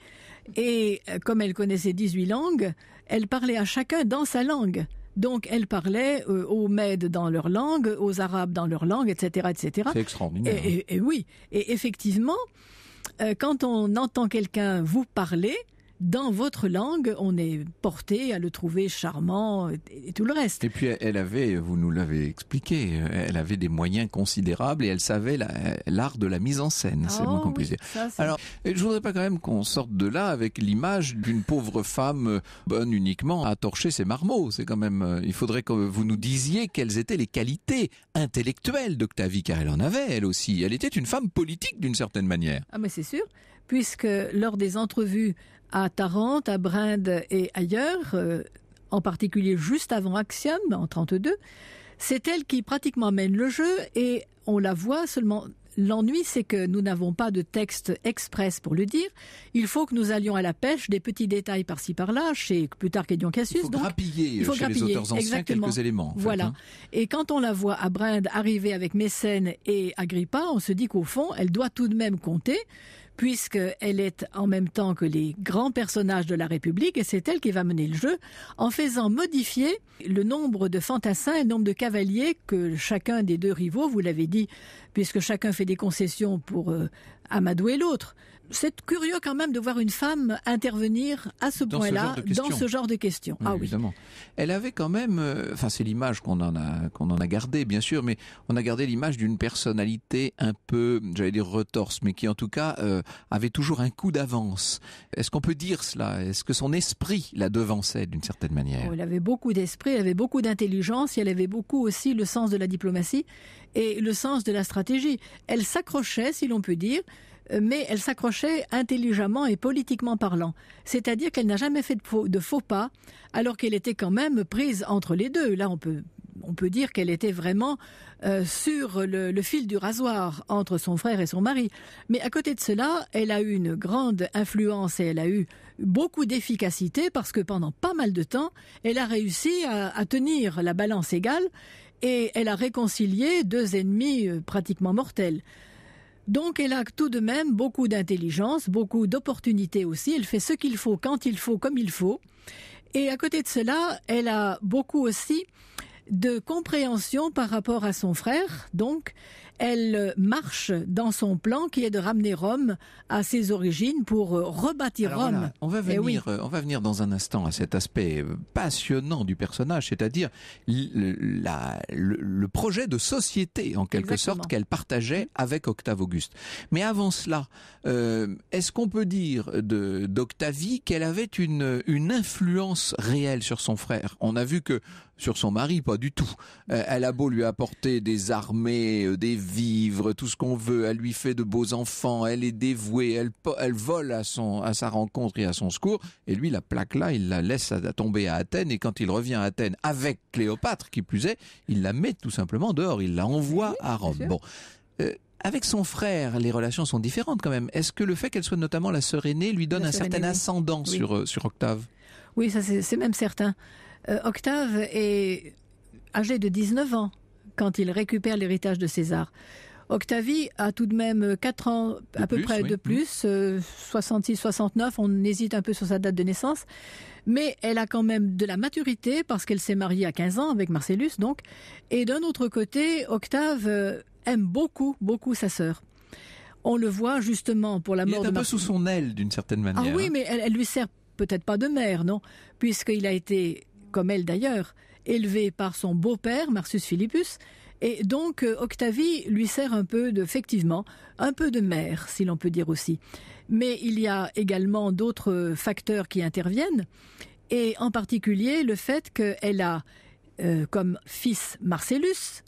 Et euh, comme elle connaissait 18 langues, elle parlait à chacun dans sa langue. Donc elle parlait euh, aux Mèdes dans leur langue, aux Arabes dans leur langue, etc., etc. C'est extraordinaire. Et, oui, et effectivement, euh, quand on entend quelqu'un vous parler, dans votre langue, on est porté à le trouver charmant et, tout le reste. Et puis elle avait, vous nous l'avez expliqué, elle avait des moyens considérables et elle savait l'art de la mise en scène, c'est moi moins oh Alors, je voudrais pas quand même qu'on sorte de là avec l'image d'une pauvre femme euh, bonne uniquement à torcher ses marmots. C'est quand même, euh, il faudrait que vous nous disiez quelles étaient les qualités intellectuelles d'Octavie, car elle en avait, elle aussi. Elle était une femme politique d'une certaine manière. Ah mais c'est sûr, puisque lors des entrevues à Tarente, à Brinde et ailleurs, euh, en particulier juste avant Axiom, en 32, c'est elle qui pratiquement mène le jeu et on la voit seulement. L'ennui, c'est que nous n'avons pas de texte express pour le dire. Il faut que nous allions à la pêche des petits détails par-ci par-là, chez Plutarque et Dion Cassius. Il faut donc, il faut chez les auteurs anciens quelques éléments. Voilà. Hein. Et quand on la voit à Brinde arriver avec Mécène et Agrippa, on se dit qu'au fond, elle doit tout de même compter puisqu'elle est en même temps que les grands personnages de la République, et c'est elle qui va mener le jeu, en faisant modifier le nombre de fantassins et le nombre de cavaliers que chacun des deux rivaux, vous l'avez dit, puisque chacun fait des concessions pour euh, amadouer l'autre c'est curieux quand même de voir une femme intervenir à ce point-là dans ce genre de questions. ah oui. Elle avait quand même, euh, enfin c'est l'image qu'on en a qu'on bien sûr, mais on a gardé l'image d'une personnalité un peu, j'allais dire retorse, mais qui en tout cas euh, avait toujours un coup d'avance. Est-ce qu'on peut dire cela Est-ce que son esprit la devançait d'une certaine manière oh, Elle avait beaucoup d'esprit, elle avait beaucoup d'intelligence, et elle avait beaucoup aussi le sens de la diplomatie et le sens de la stratégie. Elle s'accrochait, si l'on peut dire, euh, mais elle s'accrochait intelligemment et politiquement parlant, c'est-à-dire qu'elle n'a jamais fait de faux, pas, alors qu'elle était quand même prise entre les deux. Là, on peut dire qu'elle était vraiment euh, sur le, fil du rasoir entre son frère et son mari. Mais à côté de cela, elle a eu une grande influence et elle a eu beaucoup d'efficacité parce que pendant pas mal de temps, elle a réussi à tenir la balance égale et elle a réconcilié deux ennemis euh, pratiquement mortels. Donc elle a tout de même beaucoup d'intelligence, beaucoup d'opportunités aussi. Elle fait ce qu'il faut, quand il faut, comme il faut. Et à côté de cela, elle a beaucoup aussi de compréhension par rapport à son frère. Donc, elle marche dans son plan qui est de ramener Rome à ses origines pour euh, rebâtir Rome. on, va eh venir, euh, on va venir dans un instant à cet aspect euh, passionnant du personnage, c'est-à-dire le, projet de société en quelque sorte qu'elle partageait mm. avec Octave Auguste. Mais avant cela, est-ce qu'on peut dire d'Octavie qu'elle avait une, influence réelle sur son frère On a vu que sur son mari, pas du tout. elle a beau lui apporter des armées, des vivre, tout ce qu'on veut. Elle lui fait de beaux enfants, elle est dévouée, elle, elle vole à, son, à sa rencontre et à son secours. Et lui, la plaque là, il la laisse tomber à Athènes. Et quand il revient à Athènes avec Cléopâtre, qui plus est, il la met tout simplement dehors, il la envoie à Rome. Bon. Euh, avec son frère, les relations sont différentes quand même. Est-ce que le fait qu'elle soit notamment la sœur aînée lui donne un certain ascendant sur, euh, sur Octave Oui, ça c'est même certain. Euh, Octave est âgé de 19 ans quand il récupère l'héritage de César. Octavie a tout de même 4 euh, ans à peu près de plus, 66-69, mm. euh, on hésite un peu sur sa date de naissance, mais elle a quand même de la maturité parce qu'elle s'est mariée à 15 ans avec Marcellus donc, et d'un autre côté, Octave euh, aime beaucoup, beaucoup sa sœur. On le voit justement pour la mort est un peu sous son aile d'une certaine ah manière. Ah oui, hein. mais elle, elle lui sert peut-être pas de mère, non Puisqu'il a été, comme elle d'ailleurs, élevée par son beau-père, Marcius Philippus, et donc euh, Octavie lui sert un peu de, effectivement, un peu de mère, si l'on peut dire aussi. Mais il y a également d'autres facteurs qui interviennent, et en particulier le fait qu'elle a euh, comme fils Marcellus,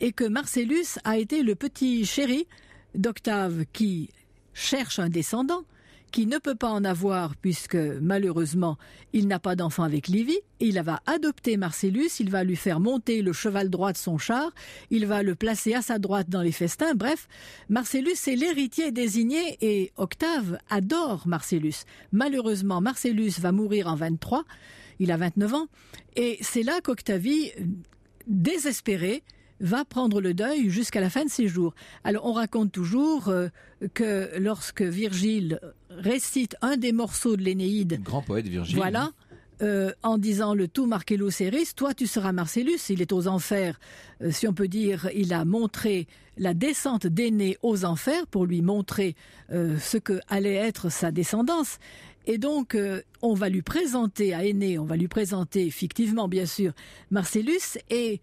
et que Marcellus a été le petit chéri d'Octave qui cherche un descendant, qui ne peut pas en avoir puisque malheureusement il n'a pas d'enfant avec Livy. Il va adopter Marcellus, il va lui faire monter le cheval droit de son char, il va le placer à sa droite dans les festins. Bref, Marcellus est l'héritier désigné et Octave adore Marcellus. Malheureusement, Marcellus va mourir en 23, il a 29 ans, et c'est là qu'Octavie, désespérée, va prendre le deuil jusqu'à la fin de ses jours. Alors on raconte toujours euh, que lorsque Virgile récite un des morceaux de l'Énéide. Grand poète Voilà. Euh, en disant le tout Marcellus Eris, toi tu seras Marcellus, il est aux enfers, euh, si on peut dire, il a montré la descente d'aénée aux enfers pour lui montrer euh, ce que allait être sa descendance. Et donc, on va lui présenter à Aîné, on va lui présenter fictivement, bien sûr, Marcellus, et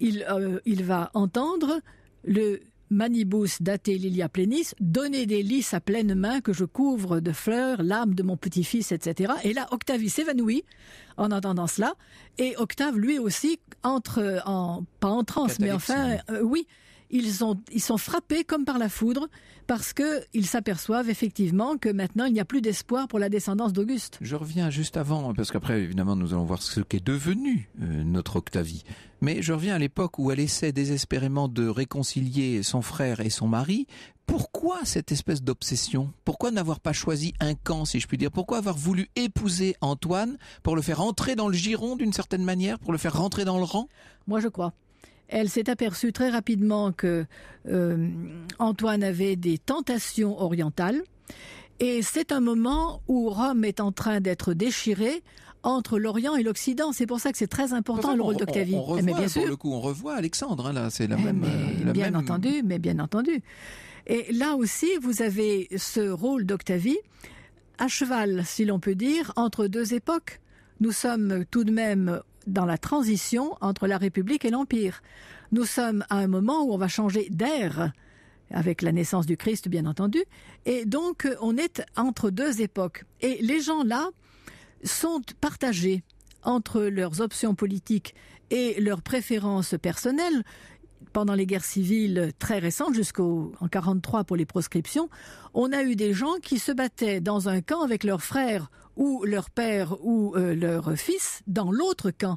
il va entendre le Manibus daté Lilia plenis, donner des lys à pleine main que je couvre de fleurs, l'âme de mon petit-fils, etc. Et là, Octavie s'évanouit en entendant cela, et Octave, lui aussi, entre en, pas en transe, mais enfin, oui, euh, ils, sont frappés comme par la foudre parce qu'ils s'aperçoivent effectivement que maintenant il n'y a plus d'espoir pour la descendance d'Auguste. Je reviens juste avant, parce qu'après évidemment nous allons voir ce qu'est devenu euh, notre Octavie. Mais je reviens à l'époque où elle essaie désespérément de réconcilier son frère et son mari. Pourquoi cette espèce d'obsession Pourquoi n'avoir pas choisi un camp, si je puis dire Pourquoi avoir voulu épouser Antoine pour le faire entrer dans le giron d'une certaine manière, pour le faire rentrer dans le rang Moi je crois elle s'est aperçue très rapidement que euh, Antoine avait des tentations orientales. Et c'est un moment où Rome est en train d'être déchirée entre l'Orient et l'Occident. C'est pour ça que c'est très important le rôle d'Octavie. Eh, mais Pour le coup, on revoit Alexandre. Hein, là, c'est eh, euh, bien entendu, mais bien entendu. Et là aussi, vous avez ce rôle d'Octavie à cheval, si l'on peut dire, entre deux époques. Nous sommes tout de même dans la transition entre la République et l'Empire. Nous sommes à un moment où on va changer d'ère avec la naissance du Christ, bien entendu. Et donc, euh, on est entre deux époques. Et les gens là sont partagés entre leurs options politiques et leurs préférences personnelles pendant les guerres civiles très récentes, jusqu'en 43 pour les proscriptions, on a eu des gens qui se battaient dans un camp avec leurs frères ou leur père ou euh, leur fils dans l'autre camp.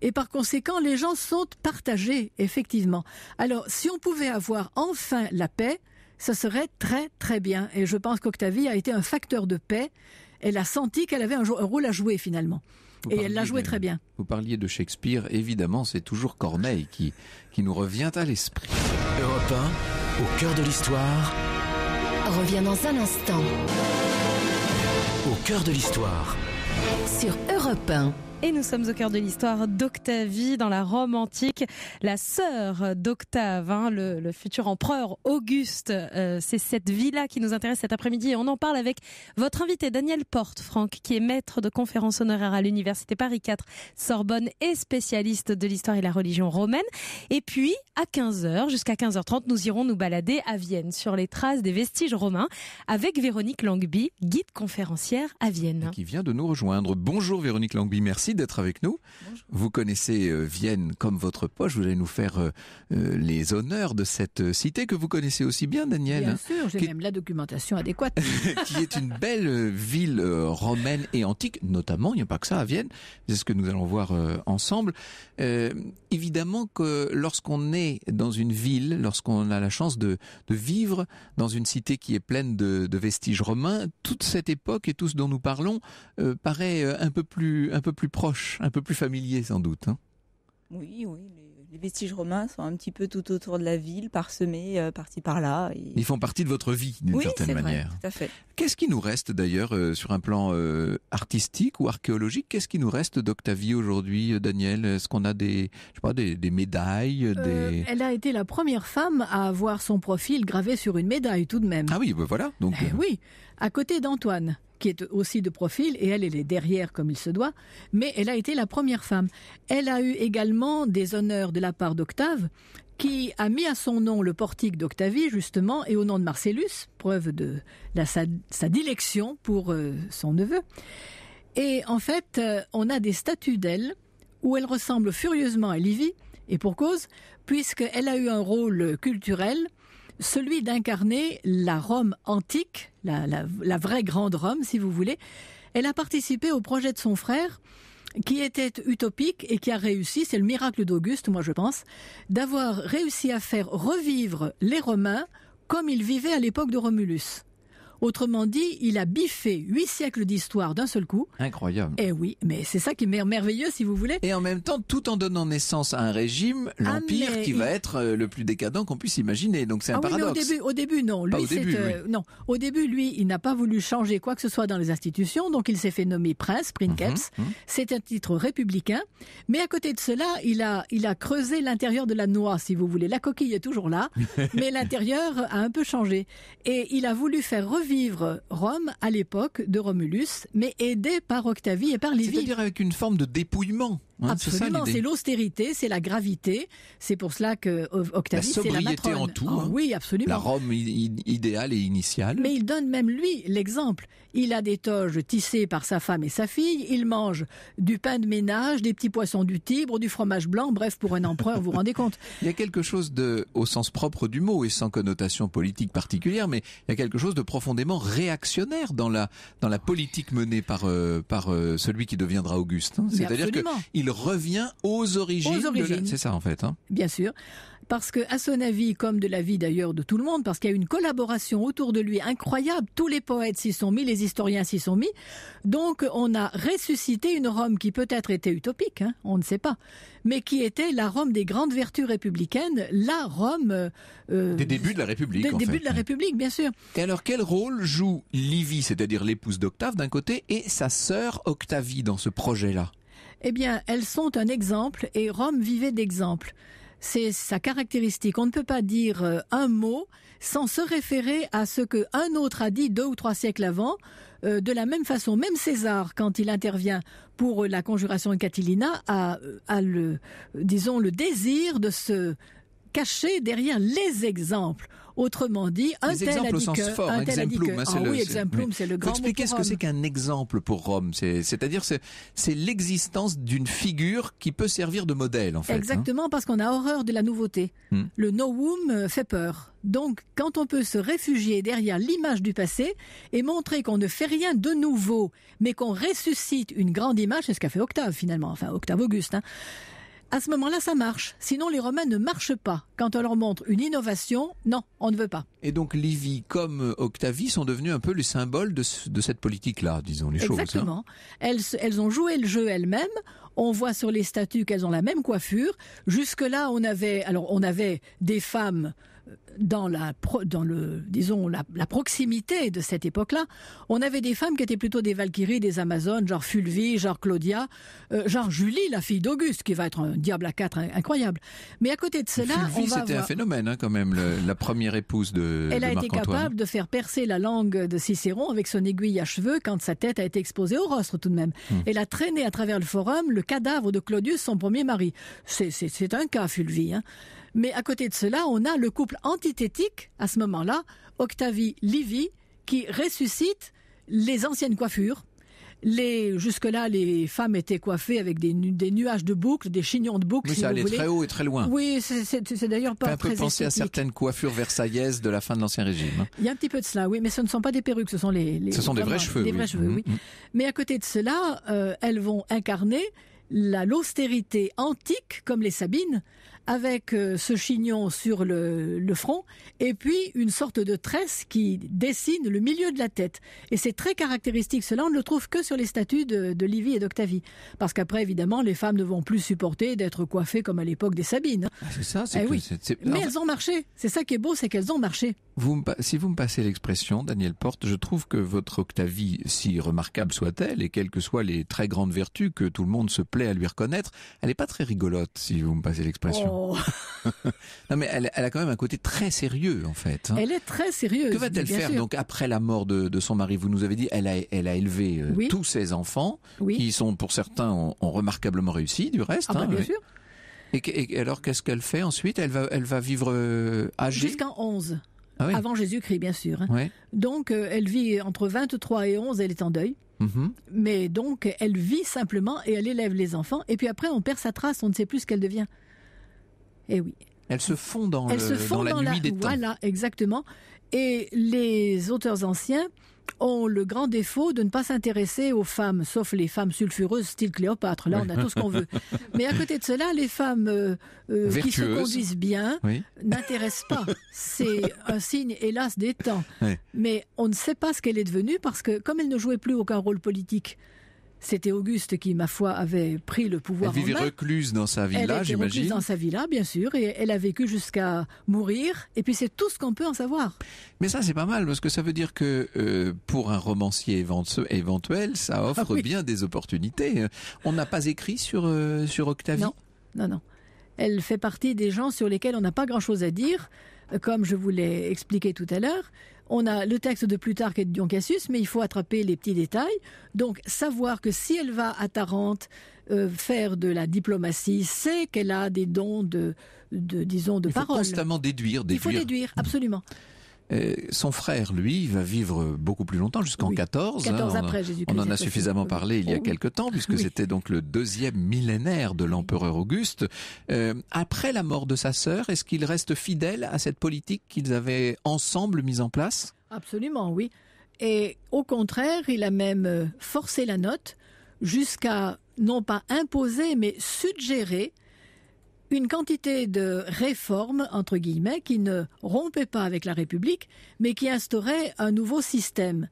Et par conséquent, les gens sont partagés, effectivement. Alors, si on pouvait avoir enfin la paix, ça serait très très bien. Et je pense qu'Octavie a été un facteur de paix. Elle a senti qu'elle avait un rôle à jouer finalement et elle l'a joué très bien. Vous parliez de Shakespeare, évidemment, c'est toujours Corneille qui, qui nous revient à l'esprit. Europe 1, au cœur de l'histoire, revient dans un instant. Au cœur de l'histoire, sur Europe 1. Et nous sommes au cœur de l'histoire d'Octavie dans la Rome antique, la sœur d'Octave, hein, le, futur empereur Auguste. Euh, c'est cette vie-là qui nous intéresse cet après-midi et on en parle avec votre invité Daniel Porte, Franck, qui est maître de conférences honoraire à l'Université Paris 4 Sorbonne et spécialiste de l'histoire et la religion romaine. Et puis, à 15h, jusqu'à 15h30, nous irons nous balader à Vienne sur les traces des vestiges romains avec Véronique Langby, guide conférencière à Vienne. Qui vient de nous rejoindre. Bonjour Véronique Langby, merci d'être avec nous. Vous connaissez euh, Vienne comme votre poche. Vous allez nous faire euh, euh, les honneurs de cette cité que vous connaissez aussi bien, Daniel. Bien sûr, j'ai même la documentation adéquate. qui est une belle ville romaine et antique, notamment. Il n'y a pas que ça à Vienne. C'est ce que nous allons voir ensemble. évidemment que lorsqu'on est dans une ville, lorsqu'on a la chance de, vivre dans une cité qui est pleine de, vestiges romains, toute cette époque et tout ce dont nous parlons paraît un peu plus un peu plus proche, un peu plus familiers sans doute. Hein. oui, oui. Les, vestiges romains sont un petit peu tout autour de la ville, parsemés partis par là Ils font partie de votre vie d'une certaine manière. Qu'est-ce qui nous reste d'ailleurs euh, sur un plan euh, artistique ou archéologique Qu'est-ce qui nous reste d'Octavie aujourd'hui, euh, Daniel Est-ce qu'on a des, des, médailles des... Elle a été la première femme à avoir son profil gravé sur une médaille tout de même. Ah oui, ben voilà. Donc. Eh oui, à côté d'Antoine qui est aussi de profil, et elle, elle est derrière comme il se doit, mais elle a été la première femme. Elle a eu également des honneurs de la part d'Octave, qui a mis à son nom le portique d'Octavie, justement, et au nom de Marcellus, preuve de sa, dilection pour euh, son neveu. Et en fait, euh, on a des statues d'elle où elle ressemble furieusement à Livie, et pour cause, puisqu'elle a eu un rôle culturel celui d'incarner la Rome antique, la, vraie grande Rome, si vous voulez. Elle a participé au projet de son frère, qui était utopique et qui a réussi, c'est le miracle d'Auguste, moi je pense, d'avoir réussi à faire revivre les Romains comme ils vivaient à l'époque de Romulus. Autrement dit, il a biffé huit siècles d'histoire d'un seul coup. Incroyable. Eh oui, mais c'est ça qui est merveilleux si vous voulez. Et en même temps, tout en donnant naissance à un régime, ah, l'empire qui va être euh, le plus décadent qu'on puisse imaginer. Donc c'est un ah paradoxe. au début, non. Lui, au début, euh, non. Au début, lui, il n'a pas voulu changer quoi que ce soit dans les institutions, donc il s'est fait nommer prince, princeps. Mhm, mhm. C'est un titre républicain. Mais à côté de cela, il a, il a creusé l'intérieur de la noix, si vous voulez. La coquille est toujours là, mais l'intérieur a un peu changé. Et il a voulu faire revivre vivre Rome à l'époque de Romulus, mais aidé par Octavie et par Livy. C'est-à-dire avec une forme de dépouillement. Absolument, c'est l'austérité, c'est la gravité. C'est pour cela que euh, Octavie, c'est la sobriété en tout. Oh, hein. Oui, absolument. La Rome idéale et initiale. Mais il donne même lui l'exemple. Il a des toges tissées par sa femme et sa fille. Il mange du pain de ménage, des petits poissons du Tibre, du fromage blanc. Bref, pour un empereur, vous vous rendez compte. Il y a quelque chose de, au sens propre du mot et sans connotation politique particulière, mais il y a quelque chose de profondément réactionnaire dans la dans la politique menée par euh, par euh, celui qui deviendra Auguste. Hein. C'est-à-dire il revient aux origines. C'est ça en fait. Hein. Bien sûr. Parce que, à son avis, comme de l'avis d'ailleurs de tout le monde, parce qu'il y a une collaboration autour de lui incroyable, tous les poètes s'y sont mis, les historiens s'y sont mis. Donc, on a ressuscité une Rome qui peut-être était utopique, hein, on ne sait pas, mais qui était la Rome des grandes vertus républicaines, la Rome euh, euh, des débuts de la République. Des débuts de la République, bien sûr. Et alors, quel rôle joue Livy, c'est-à-dire l'épouse d'Octave d'un côté, et sa sœur Octavie dans ce projet-là eh bien, elles sont un exemple et Rome vivait d'exemples. C'est sa caractéristique. On ne peut pas dire euh, un mot sans se référer à ce qu'un autre a dit deux ou trois siècles avant. Euh, de la même façon, même César, quand il intervient pour la conjuration Catilina, euh, a, le, disons, le désir de se cacher derrière les exemples. Autrement dit, un tel un tel hein, ah oui, c'est le grand. expliquez ce que c'est qu'un exemple pour Rome, c'est-à-dire c'est l'existence d'une figure qui peut servir de modèle en fait. Hein. Exactement, parce qu'on a horreur de la nouveauté. Hmm. Le Le womb euh, fait peur. Donc, quand on peut se réfugier derrière l'image du passé et montrer qu'on ne fait rien de nouveau, mais qu'on ressuscite une grande image, c'est ce qu'a fait Octave finalement, enfin Octave Auguste. Hein, à ce moment-là, ça marche. Sinon, les Romains ne marchent pas. Quand on leur montre une innovation, non, on ne veut pas. Et donc, Livy comme Octavie sont devenus un peu les symboles de, cette politique-là, disons les choses. Hein. Exactement. Elles, ont joué le jeu elles-mêmes. On voit sur les statues qu'elles ont la même coiffure. Jusque-là, on avait, alors, on avait des femmes dans la dans le disons la, proximité de cette époque-là, on avait des femmes qui étaient plutôt des Valkyries, des Amazones, genre Fulvie, genre Claudia, euh, genre Julie, la fille d'Auguste, qui va être un diable à quatre incroyable. Mais à côté de cela, c'était un phénomène hein, quand même, la première épouse de. Elle a été capable de faire percer la langue de Cicéron avec son aiguille à cheveux quand sa tête a été exposée au rostre tout de même. Hmm. Elle a traîné à travers le forum le cadavre de Claudius, son premier mari. C'est un cas Fulvie. Hein. Mais à côté de cela, on a le couple antithétique, à ce moment-là, Octavie-Livy, qui ressuscite les anciennes coiffures. Les, jusque-là, les femmes étaient coiffées avec des, nuages de boucles, des chignons de boucles. Oui, ça allait très haut et très loin. Oui, c'est d'ailleurs pas Fais un peu penser à certaines coiffures versaillaises de la fin de l'Ancien Régime. Hein. Il y a un petit peu de cela, oui, mais ce ne sont pas des perruques, ce sont les. ce sont des vrais cheveux. Mm-hmm, mm-hmm. Mais à côté de cela, euh, elles vont incarner l'austérité antique, comme les Sabines, avec euh, ce chignon sur le, front et puis une sorte de tresse qui dessine le milieu de la tête. Et c'est très caractéristique. Cela, on ne le trouve que sur les statues de, de et d'Octavie. Parce qu'après, évidemment, les femmes ne vont plus supporter d'être coiffées comme à l'époque des Sabines. Ah, c'est ça, c'est eh Mais elles ont marché. C'est ça qui est beau, c'est qu'elles ont marché. Vous si vous me passez l'expression, Daniel Porte, je trouve que votre Octavie, si remarquable soit-elle, et quelles que soient les très grandes vertus que tout le monde se plaît à lui reconnaître, elle n'est pas très rigolote, si vous me passez l'expression. Oh. Non mais elle, a quand même un côté très sérieux en fait. Hein. Elle est très sérieuse. Que va-t-elle faire donc après la mort de, son mari Vous nous avez dit elle a, elle a élevé euh, tous ses enfants qui sont pour certains ont, remarquablement réussi du reste. Ah bah, hein, bien sûr. Et, alors qu'est-ce qu'elle fait ensuite Elle va elle va vivre euh, âgée Jusqu'en 11. Ah Avant Jésus-Christ, bien sûr. Hein. Donc, euh, elle vit entre 23 et 11, elle est en deuil. Mm-hmm. Mais donc, elle vit simplement et elle élève les enfants. Et puis après, on perd sa trace, on ne sait plus ce qu'elle devient. Eh oui. Elles se font dans, se dans la nuit des temps. Voilà, exactement. Et les auteurs anciens ont le grand défaut de ne pas s'intéresser aux femmes, sauf les femmes sulfureuses style Cléopâtre. Là, on a tout ce qu'on veut. Mais à côté de cela, les femmes euh, euh, qui se conduisent bien n'intéressent pas. C'est un signe, hélas, des temps. Mais on ne sait pas ce qu'elle est devenue parce que, comme elle ne jouait plus aucun rôle politique, c'était Auguste qui, ma foi, avait pris le pouvoir. Elle vivait recluse dans sa villa, j'imagine. Recluse dans sa villa, bien sûr, et elle a vécu jusqu'à mourir. Et puis c'est tout ce qu'on peut en savoir. Mais ça, c'est pas mal parce que ça veut dire que euh, pour un romancier éventuel, ça ah offre bien des opportunités. On n'a pas écrit sur euh, sur Octavie. Non, non, non. Elle fait partie des gens sur lesquels on n'a pas grand-chose à dire, comme je vous l'ai expliqué tout à l'heure on a le texte de Plutarque et de Dion Cassius, mais il faut attraper les petits détails. Donc, savoir que si elle va à Tarente euh, faire de la diplomatie, c'est qu'elle a des dons de, de disons, de il faut Constamment déduire, déduire. Il faut déduire, absolument. Euh, son frère, lui, va vivre beaucoup plus longtemps, jusqu'en 14. Hein. On en a suffisamment parlé il y a oh quelque temps, puisque ah c'était donc le deuxième millénaire de l'empereur Auguste. Euh, après la mort de sa sœur, est-ce qu'il reste fidèle à cette politique qu'ils avaient ensemble mise en place Absolument, oui. Et au contraire, il a même euh, forcé la note jusqu'à non pas imposer, mais suggérer une quantité de réformes, entre guillemets, qui ne rompaient pas avec la République, mais qui instauraient un nouveau système.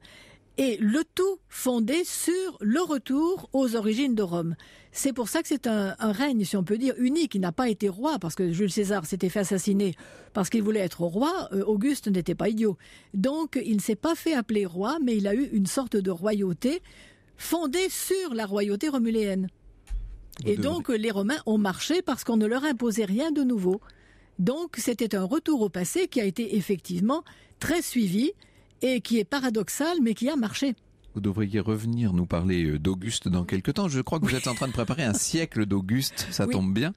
Et le tout fondé sur le retour aux origines de Rome. C'est pour ça que c'est un, règne, si on peut dire, unique. Il n'a pas été roi parce que Jules César s'était fait assassiner parce qu'il voulait être roi. Euh, Auguste n'était pas idiot. Donc il ne s'est pas fait appeler roi, mais il a eu une sorte de royauté fondée sur la royauté romuléenne. Et donc les Romains ont marché parce qu'on ne leur imposait rien de nouveau. Donc c'était un retour au passé qui a été effectivement très suivi et qui est paradoxal mais qui a marché. Vous devriez revenir nous parler euh, d'Auguste dans quelques temps. Je crois que vous êtes en train de préparer un siècle d'Auguste, ça tombe bien.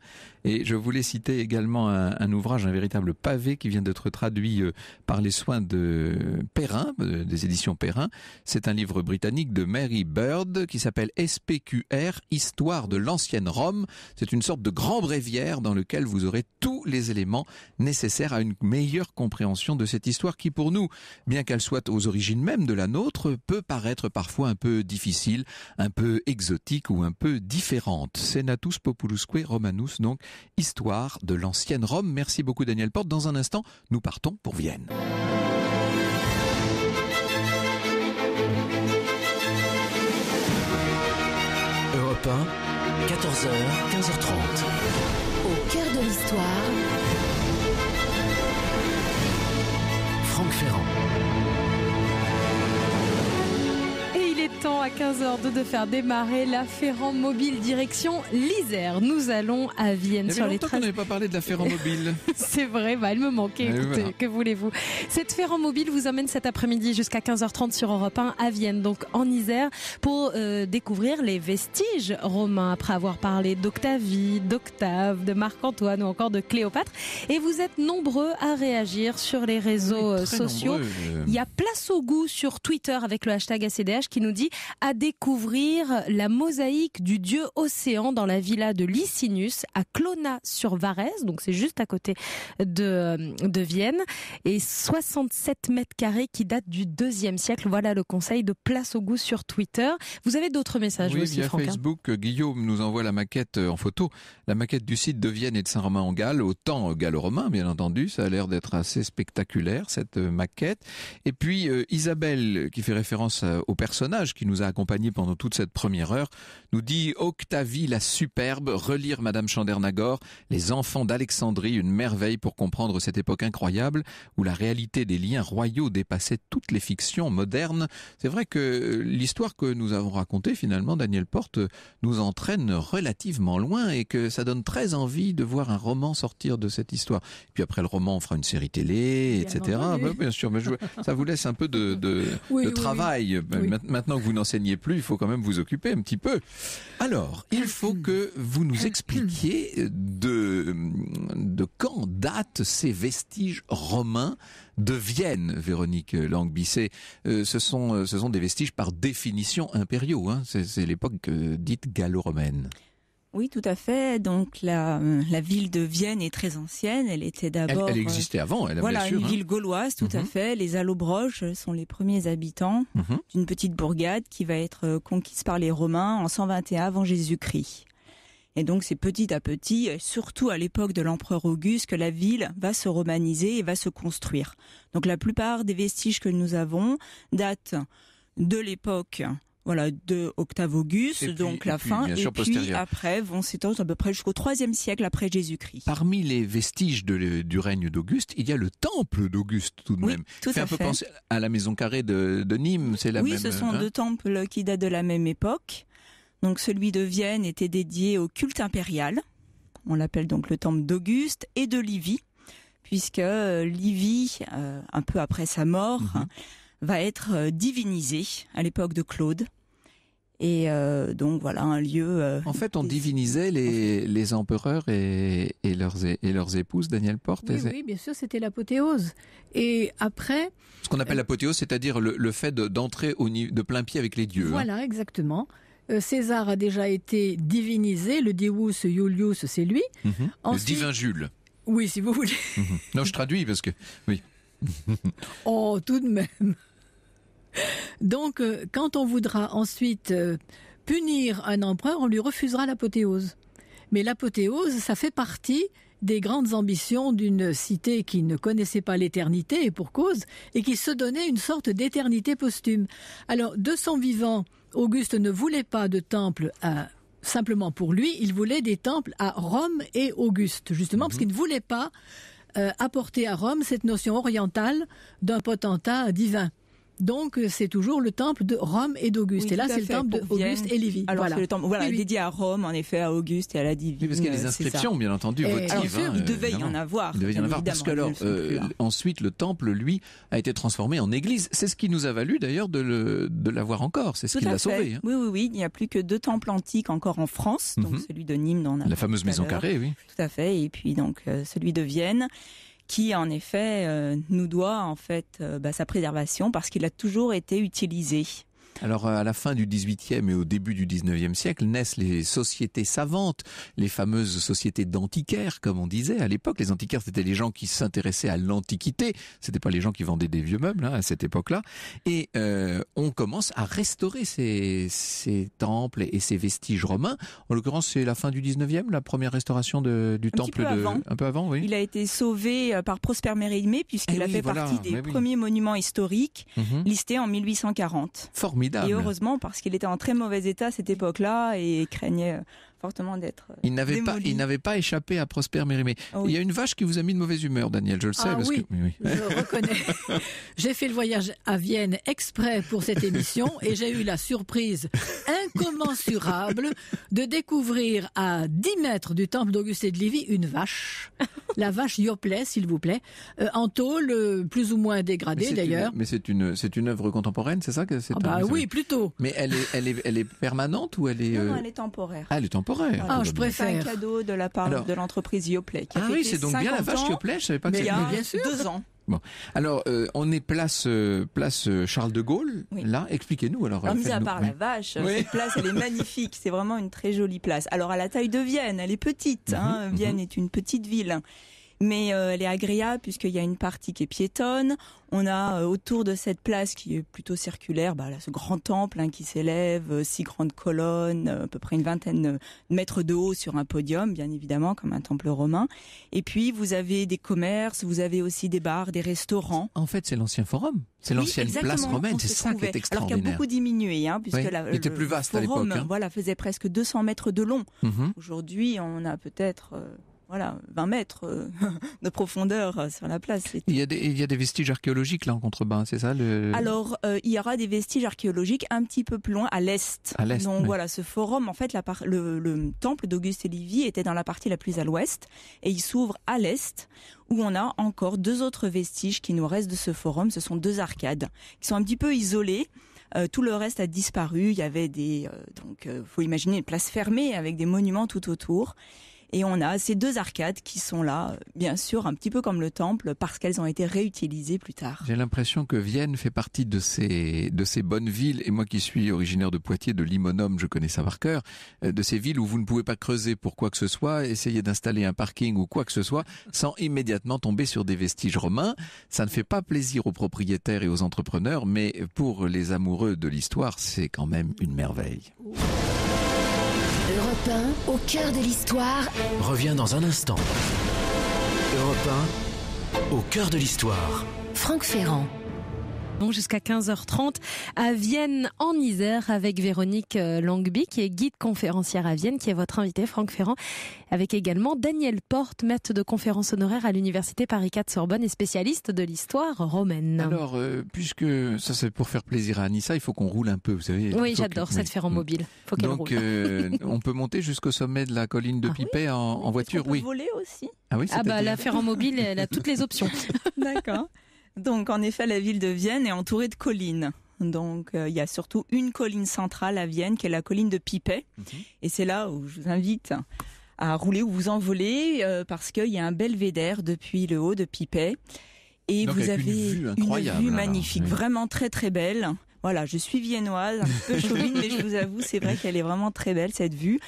Et je voulais citer également un, un ouvrage, un véritable pavé qui vient d'être traduit euh, par les soins de Perrin, euh, des éditions Perrin. C'est un livre britannique de Mary Bird qui s'appelle SPQR, Histoire de l'ancienne Rome. C'est une sorte de grand bréviaire dans lequel vous aurez tous les éléments nécessaires à une meilleure compréhension de cette histoire qui pour nous, bien qu'elle soit aux origines même de la nôtre, peut paraître parfois un peu difficile, un peu exotique ou un peu différente. Senatus Populusque Romanus, donc histoire de l'ancienne Rome. Merci beaucoup Daniel Porte. Dans un instant, nous partons pour Vienne. Europe 1, 14h, 15h30. Au cœur de l'histoire, Franck Ferrand. temps à 15h02 de faire démarrer la Ferrand Mobile direction l'Isère. Nous allons à Vienne sur les traces. On n'avait pas parlé de la Ferrand Mobile. C'est vrai, bah, elle me manquait. Eh écoutez, que voulez-vous Cette Ferrand Mobile vous emmène cet après-midi jusqu'à 15h30 sur Europe 1 à Vienne, donc en Isère, pour euh, découvrir les vestiges romains après avoir parlé d'Octavie, d'Octave, de Marc-Antoine ou encore de Cléopâtre. Et vous êtes nombreux à réagir sur les réseaux euh, sociaux. Euh. Il y a place au goût sur Twitter avec le hashtag ACDH qui nous à découvrir la mosaïque du dieu océan dans la villa de Licinus à Clona sur Varese, donc c'est juste à côté de, euh, de Vienne, et 67 mètres carrés qui datent du deuxième siècle. Voilà le conseil de Place au goût sur Twitter. Vous avez d'autres messages oui, aussi, via Facebook, euh, Guillaume nous envoie la maquette euh, en photo, la maquette du site de Vienne et de Saint-Romain-en-Galles, au temps gallo-romain, bien entendu. Ça a l'air d'être assez spectaculaire, cette maquette. Et puis, Isabelle, qui fait référence au personnage qui nous a accompagnés pendant toute cette première heure. Nous dit Octavie la superbe, relire Madame Chandernagor, Les enfants d'Alexandrie, une merveille pour comprendre cette époque incroyable où la réalité des liens royaux dépassait toutes les fictions modernes. C'est vrai que euh, l'histoire que nous avons racontée finalement, Daniel Porte, nous entraîne relativement loin et que ça donne très envie de voir un roman sortir de cette histoire. puis après le roman, on fera une série télé, etc. Bah, bien, sûr, ça vous laisse un peu de, travail. Maintenant vous n'enseignez plus, il faut quand même vous occuper un petit peu. Alors, il faut que vous nous expliquiez de, de quand datent ces vestiges romains de Vienne, Véronique Langbisset. Euh, ce, sont, ce sont des vestiges par définition impériaux, hein. c'est l'époque euh, dite gallo-romaine. Oui, tout à fait. Donc euh, la, ville de Vienne est très ancienne. Elle était d'abord. Elle, euh, existait avant. Elle, voilà, bien sûr, une hein. ville gauloise, tout à mhm. fait. Les Allobroges sont les premiers habitants mhm. d'une petite bourgade qui va être euh, conquise par les Romains en 121 avant Jésus-Christ. Et donc c'est petit à petit, surtout à l'époque de l'empereur Auguste, que la ville va se romaniser et va se construire. Donc la plupart des vestiges que nous avons datent de l'époque voilà, de Octave Auguste, donc la fin, et puis après vont s'étendre à peu près jusqu'au IIIe siècle après Jésus-Christ. Parmi les vestiges du règne d'Auguste, il y a le temple d'Auguste tout de même. Tout fait à un peu penser à la maison carrée de, Nîmes, c'est la oui, même. Oui, ce sont hein. deux temples qui datent de la même époque. Donc celui de Vienne était dédié au culte impérial. On l'appelle donc le temple d'Auguste et de Livie, puisque euh, Livie, euh, un peu après sa mort, mhm. va être euh, divinisé à l'époque de Claude. Et euh, donc voilà un lieu. Euh, en fait, on divinisait les, empereurs et, et, leurs, épouses, Daniel Porte. Oui, bien sûr, c'était l'apothéose. Et après. Ce qu'on appelle euh, l'apothéose, c'est-à-dire le, fait d'entrer de, de plein pied avec les dieux. Hein. Voilà, exactement. César a déjà été divinisé. Le Deus Iulius, c'est lui. Mhm. le divin Jules. Oui, si vous voulez. Mhm. Non, je traduis parce que oui. oh, tout de même. Donc, euh, quand on voudra ensuite euh, punir un empereur, on lui refusera l'apothéose. Mais l'apothéose, ça fait partie des grandes ambitions d'une cité qui ne connaissait pas l'éternité, et pour cause, et qui se donnait une sorte d'éternité posthume. Alors, de son vivant, Auguste ne voulait pas de temple à simplement pour lui, il voulait des temples à Rome et Auguste, justement, parce mhm. qu'il ne voulait pas euh, apporter à Rome cette notion orientale d'un potentat divin. Donc euh, c'est toujours le temple de Rome et d'Auguste. et là c'est le temple d'Auguste et Lévi. Alors voilà. le temple voilà, dédié à Rome en effet, à Auguste et à la divine. Oui, parce qu'il y a des euh, inscriptions bien entendu votives. Alors, hein, il devait y en avoir. Il devait y en avoir parce que euh, hein. ensuite le temple lui a été transformé en église. C'est ce qui nous a valu d'ailleurs de l'avoir encore. C'est ce qui l'a sauvé. Hein. Oui oui oui. Il n'y a plus que deux temples antiques encore en France, donc mhm. celui de Nîmes dans la fameuse maison carrée, oui. Tout à fait. Et puis donc celui de Vienne qui en effet euh, nous doit en fait euh, bah, sa préservation parce qu'il a toujours été utilisé. Alors euh, à la fin du XVIIIe et au début du 19e siècle naissent les sociétés savantes, les fameuses sociétés d'antiquaires comme on disait à l'époque. Les antiquaires c'était les gens qui s'intéressaient à l'antiquité, c'était pas les gens qui vendaient des vieux meubles hein, à cette époque-là. Et euh, on commence à restaurer ces, temples et ces vestiges romains. En l'occurrence c'est la fin du 19e, la première restauration de, du temple de... Avant. un peu avant. Il a été sauvé euh, par Prosper Mérimée puisqu'il eh a fait partie des premiers monuments historiques mhm. listés en 1840. Formidable. Et heureusement, parce qu'il était en très mauvais état à cette époque-là et craignait euh, fortement d'être. Euh, il n'avait pas, il n'avait pas échappé à Prosper Mérimée. Ah il y a une vache qui vous a mis de mauvaise humeur, Daniel. Je le sais. Ah parce oui, que... oui, je reconnais. j'ai fait le voyage à Vienne exprès pour cette émission et j'ai eu la surprise incommensurable de découvrir à 10 mètres du temple et de Livy une vache, la vache Yoplait, s'il vous plaît, euh, en tôle euh, plus ou moins dégradée d'ailleurs. Mais c'est une, c'est une œuvre contemporaine, c'est ça que c'est. Ah bah oui, plutôt. Mais elle est, elle est, elle est permanente ou elle est. Non, elle est temporaire. Ah, elle est temporaire. Ah, je préfère. un cadeau de la part de l'entreprise Yoplait. ah oui, c'est donc bien la vache Yoplait, je savais pas que c'était. Il y a deux ans. Bon. Alors, euh, on est place, euh, place euh, Charles de Gaulle. Là, expliquez-nous. Alors, mis à part la vache, oui. cette place, elle est magnifique. C'est vraiment une très jolie place. Alors, à la taille de Vienne, elle est petite. Mhm, hein. Vienne mhm. est une petite ville mais euh, elle est agréable puisqu'il y a une partie qui est piétonne. On a euh, autour de cette place qui est plutôt circulaire, bah, ce grand temple hein, qui s'élève, euh, six grandes colonnes, à peu près une vingtaine de mètres de haut sur un podium, bien évidemment, comme un temple romain. Et puis vous avez des commerces, vous avez aussi des bars, des restaurants. En fait, c'est l'ancien forum. C'est l'ancienne place romaine, c'est ça qui est extraordinaire. Alors qu'il a beaucoup diminué, hein, puisque la, était le plus vaste forum, à hein. Voilà, faisait presque 200 mètres de long. Mhm. Aujourd'hui, on a peut-être voilà, 20 mètres euh, de profondeur euh, sur la place. Il y, a des, vestiges archéologiques là en contrebas, c'est ça Alors, euh, il y aura des vestiges archéologiques un petit peu plus loin à l'est. Donc voilà, ce forum, en fait, le, temple d'Auguste et Livy était dans la partie la plus à l'ouest et il s'ouvre à l'est où on a encore deux autres vestiges qui nous restent de ce forum. Ce sont deux arcades qui sont un petit peu isolées. tout le reste a disparu. Il y avait des donc faut imaginer une place fermée avec des monuments tout autour. Et on a ces deux arcades qui sont là, bien sûr, un petit peu comme le temple, parce qu'elles ont été réutilisées plus tard. J'ai l'impression que Vienne fait partie de ces, de ces bonnes villes, et moi qui suis originaire de Poitiers, de Limonum, je connais ça par cœur, euh, de ces villes où vous ne pouvez pas creuser pour quoi que ce soit, essayer d'installer un parking ou quoi que ce soit, sans immédiatement tomber sur des vestiges romains. Ça ne fait pas plaisir aux propriétaires et aux entrepreneurs, mais pour les amoureux de l'histoire, c'est quand même une merveille. Europe 1, au cœur de l'histoire. Revient dans un instant. Europe au cœur de l'histoire. Franck Ferrand jusqu'à 15h30 à Vienne en Isère avec Véronique euh, Langby qui est guide conférencière à Vienne qui est votre invité Franck Ferrand avec également Daniel Porte maître de conférences honoraire à l'université Paris 4 Sorbonne et spécialiste de l'histoire romaine. Alors euh, puisque ça c'est pour faire plaisir à Anissa, il faut qu'on roule un peu, vous savez. Oui, j'adore cette faire en mobile. Faut Donc roule. Euh, on peut monter jusqu'au sommet de la colline de ah Pipet en, voiture voiture, on peut Voler aussi. Ah oui, ah bah la Ferrand mobile, elle a toutes les options. D'accord. Donc en effet, la ville de Vienne est entourée de collines. Donc euh, il y a surtout une colline centrale à Vienne qui est la colline de Pipet. Mhm. Et c'est là où je vous invite à rouler ou vous envoler euh, parce qu'il y a un belvédère depuis le haut de Pipet. Et vous avez une vue, magnifique, vraiment très très belle. Voilà, je suis viennoise, un peu chauvine, mais je vous avoue, c'est vrai qu'elle est vraiment très belle cette vue.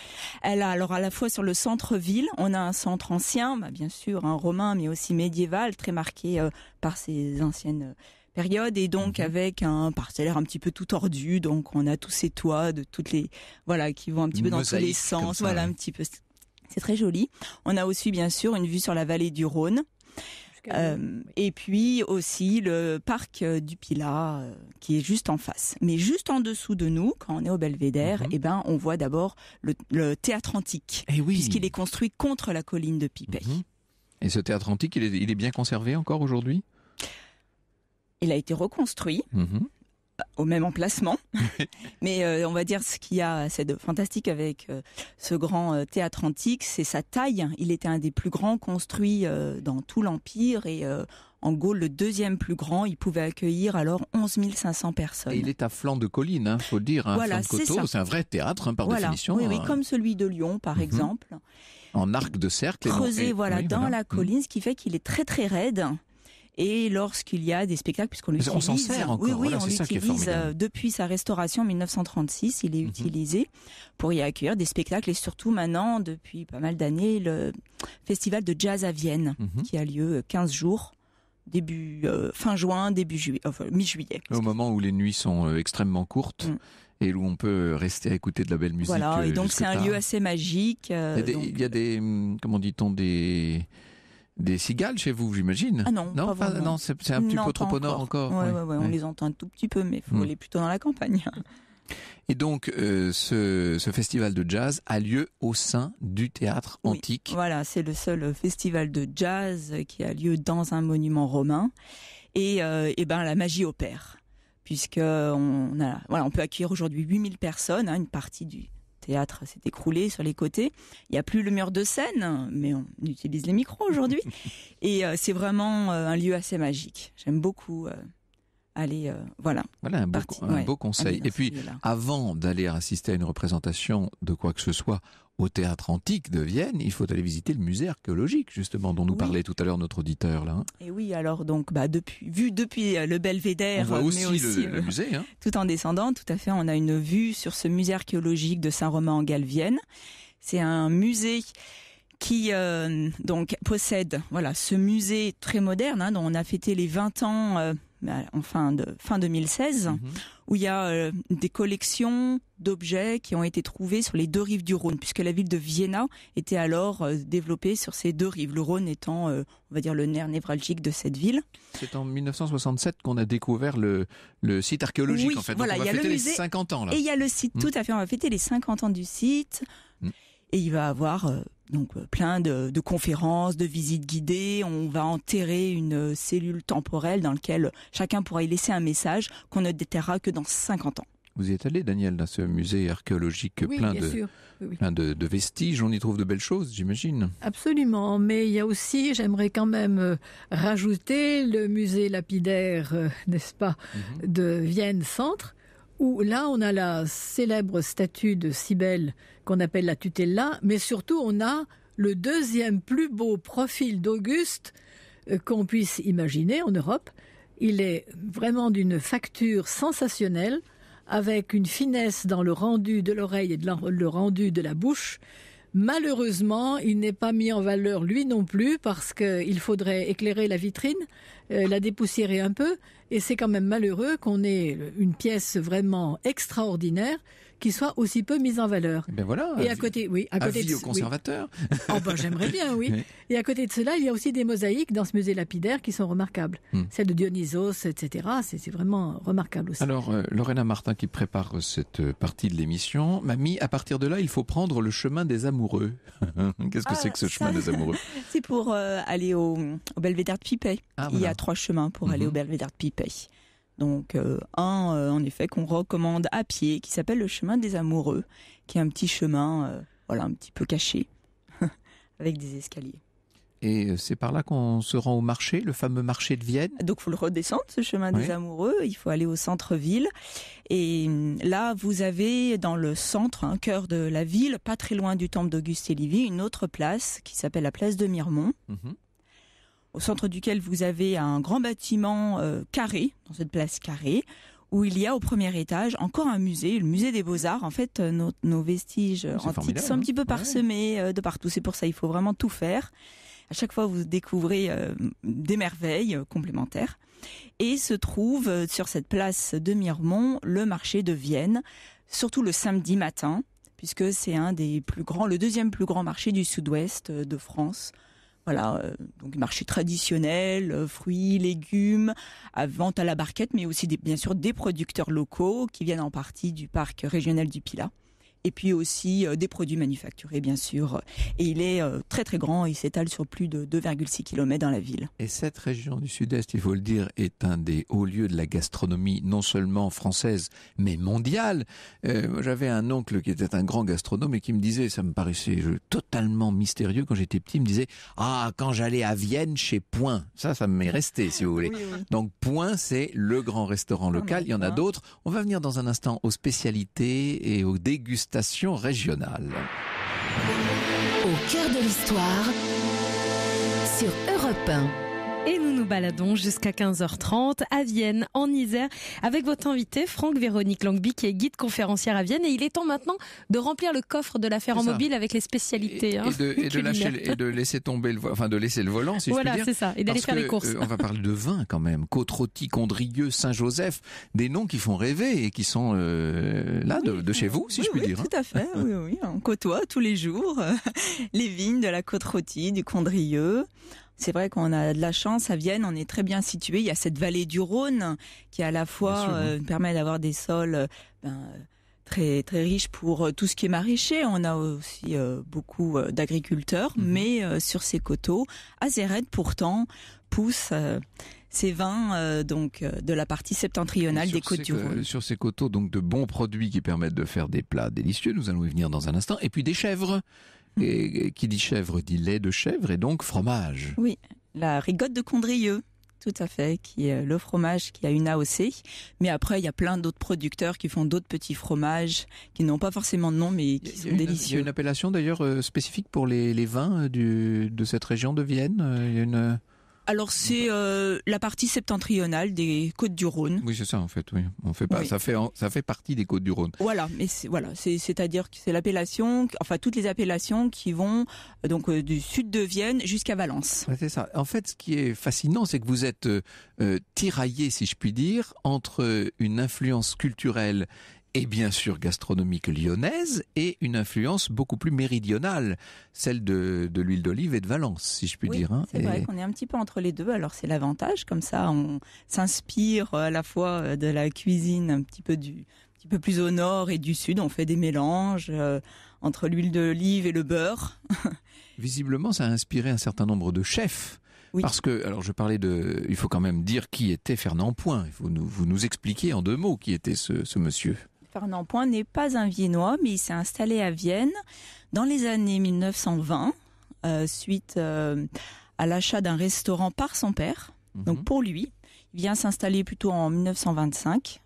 Elle a alors à la fois sur le centre-ville, on a un centre ancien, bah, bien sûr, un hein, romain, mais aussi médiéval, très marqué euh, par ses anciennes euh, périodes, et donc mhm. avec un parcellaire un petit peu tout tordu donc on a tous ces toits de toutes les voilà qui vont un petit peu dans tous les sens voilà un petit peu c'est très joli on a aussi bien sûr une vue sur la vallée du Rhône euh, euh, et puis aussi le parc euh, du Pilat qui est juste en face. Mais juste en dessous de nous, quand on est au Belvédère, mhm. eh ben on voit d'abord le, théâtre antique, eh puisqu'il est construit contre la colline de Pipey. Mhm. Et ce théâtre antique, il est, bien conservé encore aujourd'hui Il a été reconstruit. Mhm au même emplacement. Mais euh, on va dire ce qu'il y a, c'est de fantastique avec euh, ce grand euh, théâtre antique, c'est sa taille. Il était un des plus grands construits dans tout l'Empire et en Gaule, le deuxième plus grand, il pouvait accueillir alors 11 500 personnes. il est à flanc de colline, hein, faut le dire. Hein, flanc c'est un vrai théâtre hein, par définition. Oui, hein. comme celui de Lyon, par mhm. exemple. En arc de cercle. Creusé, voilà, dans la mhm. colline, ce qui fait qu'il est très très raide et lorsqu'il y a des spectacles, puisqu'on l'utilise, on s'en sert encore. Oui, oui, on l'utilise euh, depuis sa restauration en 1936, il est mhm. utilisé pour y accueillir des spectacles et surtout maintenant, depuis pas mal d'années, le festival de jazz à Vienne mhm. qui a lieu 15 euh, jours début euh, fin juin, début juillet, mi-juillet. Au moment où les nuits sont extrêmement courtes. Mm. Et où on peut rester à écouter de la belle musique. Voilà, et donc c'est un lieu assez magique. il, y des, il y a des, hum, comment dit-on, des, des cigales chez vous, j'imagine Ah non, non, pas non c'est, un petit peu trop au nord encore. on les entend un tout petit peu, mais il faut hmm. aller plutôt dans la campagne. Et donc, euh, ce, festival de jazz a lieu au sein du théâtre antique. Voilà, c'est le seul euh, festival de jazz qui a lieu dans un monument romain. Et, et euh, eh ben, la magie opère, puisque on a, voilà, on peut accueillir aujourd'hui 8000 personnes, hein, une partie du théâtre s'est écroulé sur les côtés. Il n'y a plus le mur de scène, mais on utilise les micros aujourd'hui. Et euh, c'est vraiment euh, un lieu assez magique. J'aime beaucoup. Euh, aller voilà. Voilà un beau, beau conseil. Et puis, avant d'aller assister à une représentation de quoi que ce soit, au théâtre antique de Vienne, il faut aller visiter le musée archéologique, justement, dont nous parlait tout à l'heure notre auditeur. Là. Hein. Et oui, alors, donc, bah, depuis, vu depuis euh, le belvédère, mais le, euh, musée. Hein. Tout en descendant, tout à fait, on a une vue sur ce musée archéologique de Saint-Romain-en-Galvienne. C'est un musée qui euh, donc possède voilà ce musée très moderne hein, dont on a fêté les 20 ans en fin, de, fin 2016, mhm. où il y a euh, des collections d'objets qui ont été trouvés sur les deux rives du Rhône, puisque la ville de Vienna était alors euh, développée sur ces deux rives, le Rhône étant, euh, on va dire, le nerf névralgique de cette ville. C'est en 1967 qu'on a découvert le, site archéologique, en fait. Donc on va y a fêter le musée, les 50 ans. Là. Et il y a le site, mm. tout à fait, on va fêter les 50 ans du site. Mm. Et il va avoir donc euh, plein de, conférences, de visites guidées. On va enterrer une euh, cellule temporelle dans laquelle chacun pourra y laisser un message qu'on ne déterrera que dans 50 ans. Vous y êtes allé, Daniel, dans ce musée archéologique plein, de, de, vestiges. On y trouve de belles choses, j'imagine. Absolument. Mais il y a aussi, j'aimerais quand même euh, rajouter le musée lapidaire, n'est-ce pas, mhm. de Vienne-Centre, où là on a la célèbre statue de Cybèle qu'on appelle la tutella, mais surtout on a le deuxième plus beau profil d'Auguste euh, qu'on puisse imaginer en Europe. Il est vraiment d'une facture sensationnelle, avec une finesse dans le rendu de l'oreille et de le rendu de la bouche. Malheureusement, il n'est pas mis en valeur lui non plus parce qu'il faudrait éclairer la vitrine, euh, la dépoussiérer un peu, et c'est quand même malheureux qu'on ait une pièce vraiment extraordinaire qui soit aussi peu mise en valeur. Et eh ben voilà. Et à côté, oui, à côté de, aux Oh ben, j'aimerais bien, oui. Et à côté de cela, il y a aussi des mosaïques dans ce musée lapidaire qui sont remarquables. Celles hmm. Celle de Dionysos, etc. C'est vraiment remarquable aussi. Alors, euh, Lorena Martin qui prépare euh, cette euh, partie de l'émission m'a mis à partir de là, il faut prendre le chemin des amoureux. Qu'est-ce que ah, c'est que ce chemin des amoureux C'est pour ah, mhm. aller au, belvédère de Pipet. Il y a trois chemins pour aller au belvédère de Pipet. Donc euh, un, euh, en effet, qu'on recommande à pied, qui s'appelle le chemin des amoureux, qui est un petit chemin, euh, voilà, un petit peu caché, avec des escaliers. Et c'est par là qu'on se rend au marché, le fameux marché de Vienne. Donc faut le redescendre, ce chemin des amoureux. Il faut aller au centre-ville. Et hum, là, vous avez dans le centre, un hein, cœur de la ville, pas très loin du temple d'Auguste et Livy, une autre place qui s'appelle la place de Mirmont. Mmh au centre duquel vous avez un grand bâtiment euh, carré, dans cette place carrée, où il y a au premier étage encore un musée, le musée des beaux-arts. En fait, euh, nos, vestiges antiques sont un petit peu hein. parsemés euh, de partout. C'est pour ça qu'il faut vraiment tout faire. À chaque fois, vous découvrez des merveilles complémentaires. Et se trouve sur cette place de Mirmont le marché de Vienne, surtout le samedi matin, puisque c'est un des plus grands, le deuxième plus grand marché du sud-ouest de France. Voilà, euh, donc marché traditionnel, euh, fruits, légumes, à vente à la barquette, mais aussi bien sûr des producteurs locaux qui viennent en partie du parc régional du Pilat et puis aussi euh, des produits manufacturés, bien sûr. Et il est euh, très très grand, il s'étale sur plus de 2,6 km dans la ville. Et cette région du sud-est, il faut le dire, est un des hauts lieux de la gastronomie, non seulement française, mais mondiale. Euh, j'avais un oncle qui était un grand gastronome et qui me disait, ça me paraissait totalement mystérieux quand j'étais petit, il me disait, ah, quand j'allais à Vienne chez Point, ça, ça m'est resté, si vous voulez. Donc Point, c'est le grand restaurant ah, local, il y en a d'autres. On va venir dans un instant aux spécialités et aux dégustations au cœur de l'histoire, sur Europe 1. Et nous nous baladons jusqu'à 15h30 à Vienne, en Isère, avec votre invité Franck Véronique Langby, qui est guide conférencière à Vienne. Et il est temps maintenant de remplir le coffre de l'affaire en mobile avec les spécialités. Et, hein, et, de, et, de lâcher, et, de, laisser tomber le, enfin de laisser le volant, si je puis dire. Voilà, c'est ça. Et d'aller faire les courses. Euh, on va parler de vin quand même. Côte rôtie, Condrieu, Saint-Joseph, des noms qui font rêver et qui sont euh, là de, de, chez vous, si je puis oui, dire. Hein. Tout à fait. oui, oui, on côtoie tous les jours euh, les vignes de la Côte du Condrieu. C'est vrai qu'on a de la chance à Vienne, on est très bien situé. Il y a cette vallée du Rhône qui à la fois euh, permet d'avoir des sols euh, ben, très très riches pour euh, tout ce qui est maraîcher. On a aussi beaucoup d'agriculteurs, mhm. mais sur ces coteaux, azérène pourtant pousse ces vins donc de la partie septentrionale des Côtes du Rhône. Sur ces coteaux, donc de bons produits qui permettent de faire des plats délicieux. Nous allons y venir dans un instant. Et puis des chèvres qui dit chèvre dit lait de chèvre et donc fromage. Oui, la rigotte de Condrieu, Tout à fait, qui est euh, le fromage qui a une AOC. Mais après, il y a plein d'autres producteurs qui font d'autres petits fromages qui n'ont pas forcément de nom, mais qui sont délicieux. Il y a une appellation d'ailleurs euh, spécifique pour les, vins euh, de cette région de Vienne. une alors c'est euh, la partie septentrionale des Côtes du Rhône. Oui, c'est ça en fait. Oui, on fait pas. Ça fait ça fait partie des Côtes du Rhône. Voilà, mais voilà, c'est à dire que c'est l'appellation, enfin toutes les appellations qui vont euh, donc euh, du sud de Vienne jusqu'à Valence. c'est ça. En fait, ce qui est fascinant, c'est que vous êtes tiraillé, si je puis dire, entre une influence culturelle et bien sûr gastronomique lyonnaise et une influence beaucoup plus méridionale, celle de, de l'huile d'olive et de Valence, si je puis dire. Hein. C'est vrai qu'on est un petit peu entre les deux, alors c'est l'avantage, comme ça on s'inspire à la fois euh, de la cuisine un petit peu du un petit peu plus au nord et du sud, on fait des mélanges euh, entre l'huile d'olive et le beurre. Visiblement, ça a inspiré un certain nombre de chefs. Oui. Parce que, alors je parlais de, il faut quand même dire qui était Fernand Point. vous nous expliquer en deux mots qui était ce, ce monsieur. Fernand Point n'est pas un Viennois, mais il s'est installé à Vienne dans les années 1920 euh, suite euh, à l'achat d'un restaurant par son père. Mhm. Donc pour lui, il vient s'installer plutôt en 1925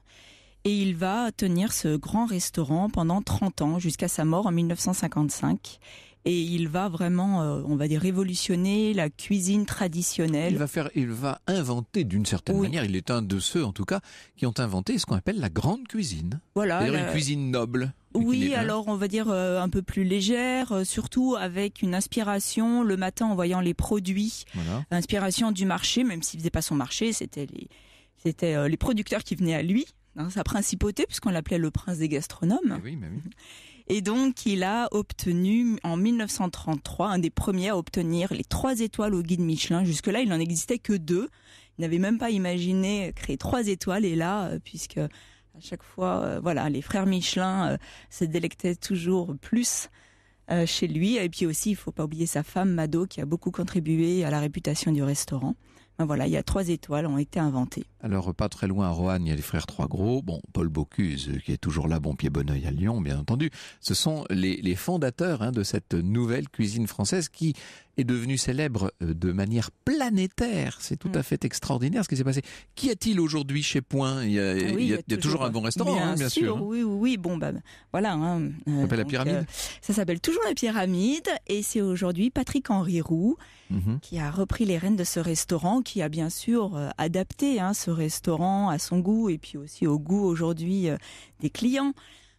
et il va tenir ce grand restaurant pendant 30 ans jusqu'à sa mort en 1955 et il va vraiment, euh, on va dire, révolutionner la cuisine traditionnelle. Il va faire, il va inventer d'une certaine manière. Il est un de ceux, en tout cas, qui ont inventé ce qu'on appelle la grande cuisine. Voilà, une cuisine noble. Oui, alors on va dire euh, un peu plus légère, euh, surtout avec une inspiration le matin en voyant les produits, l'inspiration inspiration du marché, même s'il faisait pas son marché, c'était les c'était les producteurs qui venaient à lui, hein, sa principauté puisqu'on l'appelait le prince des gastronomes. Eh oui, oui. Et donc, il a obtenu en 1933 un des premiers à obtenir les trois étoiles au guide Michelin. Jusque-là, il n'en existait que deux. Il n'avait même pas imaginé créer trois étoiles. Et là, euh, puisque à chaque fois, euh, voilà, les frères Michelin euh, se délectaient toujours plus chez lui. Et puis aussi, il faut pas oublier sa femme Mado, qui a beaucoup contribué à la réputation du restaurant. Ben voilà, il y a trois étoiles ont été inventées. Alors, pas très loin à Roanne, il y a les frères Trois Gros. Bon, Paul Bocuse, qui est toujours là, bon pied, bon oeil à Lyon, bien entendu. Ce sont les, fondateurs hein, de cette nouvelle cuisine française qui est devenu célèbre euh, de manière planétaire. C'est tout hmm. à fait extraordinaire ce qui s'est passé. Qu'y a-t-il aujourd'hui chez Point Il y a, toujours, un bon restaurant, bien, hein, sûr. Hein. Oui, oui, bon, bah, voilà. Hein. Euh, ça s'appelle pyramide. Euh, ça s'appelle toujours la pyramide, et c'est aujourd'hui Patrick Henry Roux mm-hmm. qui a repris les rênes de ce restaurant, qui a bien sûr adapté ce restaurant à son goût et puis aussi au goût aujourd'hui des clients.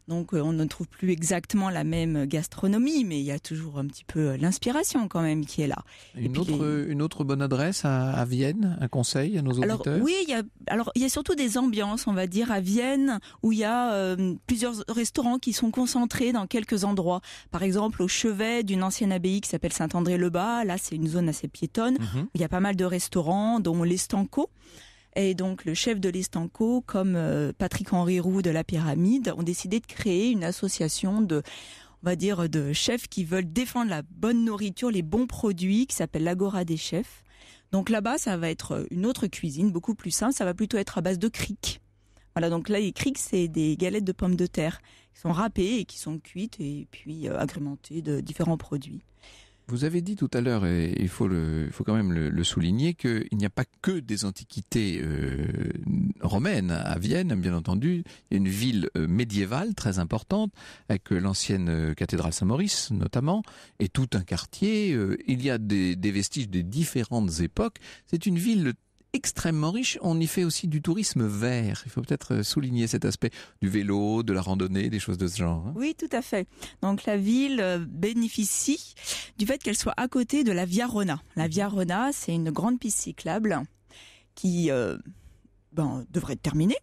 Donc euh, on ne trouve plus exactement la même gastronomie, mais il y a toujours un petit peu euh, l'inspiration quand même qui est là. Une, autre, bonne adresse à, Vienne, un conseil à nos auditeurs Oui, il y, a, surtout des ambiances, on va dire, à Vienne, où il y a euh, plusieurs restaurants qui sont concentrés dans quelques endroits. Par exemple, au chevet d'une ancienne abbaye qui s'appelle Saint-André-le-Bas, là c'est une zone assez piétonne, mhm. il y a pas mal de restaurants, dont l'Estanco. Et donc le chef de l'Estanco, comme euh, Patrick Henri Roux de la Pyramide, ont décidé de créer une association de on va dire de chefs qui veulent défendre la bonne nourriture, les bons produits, qui s'appelle l'Agora des chefs. Donc là-bas, ça va être euh, une autre cuisine, beaucoup plus simple. Ça va plutôt être à base de criques. Voilà, donc là, les criques, c'est des galettes de pommes de terre qui sont râpées et qui sont cuites et puis euh, agrémentées de différents produits. Vous avez dit tout à l'heure, et il faut, le, faut quand même le, souligner, qu'il n'y a pas que des antiquités euh, romaines à Vienne, bien entendu. Il y a une ville euh, médiévale très importante, avec euh, l'ancienne cathédrale Saint-Maurice notamment, et tout un quartier. Il y a des, des vestiges des différentes époques. C'est une ville extrêmement riche. On y fait aussi du tourisme vert. Il faut peut-être euh, souligner cet aspect du vélo, de la randonnée, des choses de ce genre. Hein. Oui, tout à fait. Donc la ville euh, bénéficie du fait qu'elle soit à côté de la Via Rona. La Via Rona, c'est une grande piste cyclable qui euh, ben, devrait être terminée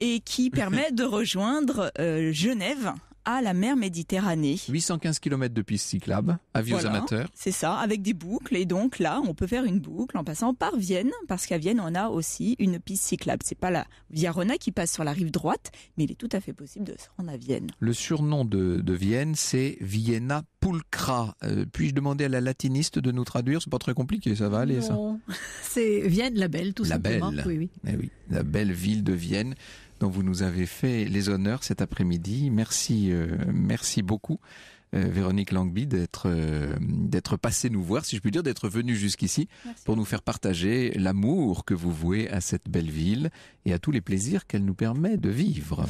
et qui permet de rejoindre Genève à la mer Méditerranée. 815 km de piste cyclable, avis amateurs. C'est ça, avec des boucles. Et donc là, on peut faire une boucle en passant par Vienne, parce qu'à Vienne, on a aussi une piste cyclable. C'est pas la Via qui passe sur la rive droite, mais il est tout à fait possible de se rendre à Vienne. Le surnom de, Vienne, c'est Vienna Pulcra. Euh, puis-je demander à la latiniste de nous traduire C'est pas très compliqué, ça va aller, non. ça C'est Vienne la Belle, tout la simplement. Belle. Oui, oui, eh la belle ville de Vienne dont vous nous avez fait les honneurs cet après-midi. Merci, euh, merci beaucoup. Euh, Véronique Langby d'être euh, d'être passée nous voir, si je puis dire, d'être venue jusqu'ici pour nous faire partager l'amour que vous vouez à cette belle ville et à tous les plaisirs qu'elle nous permet de vivre.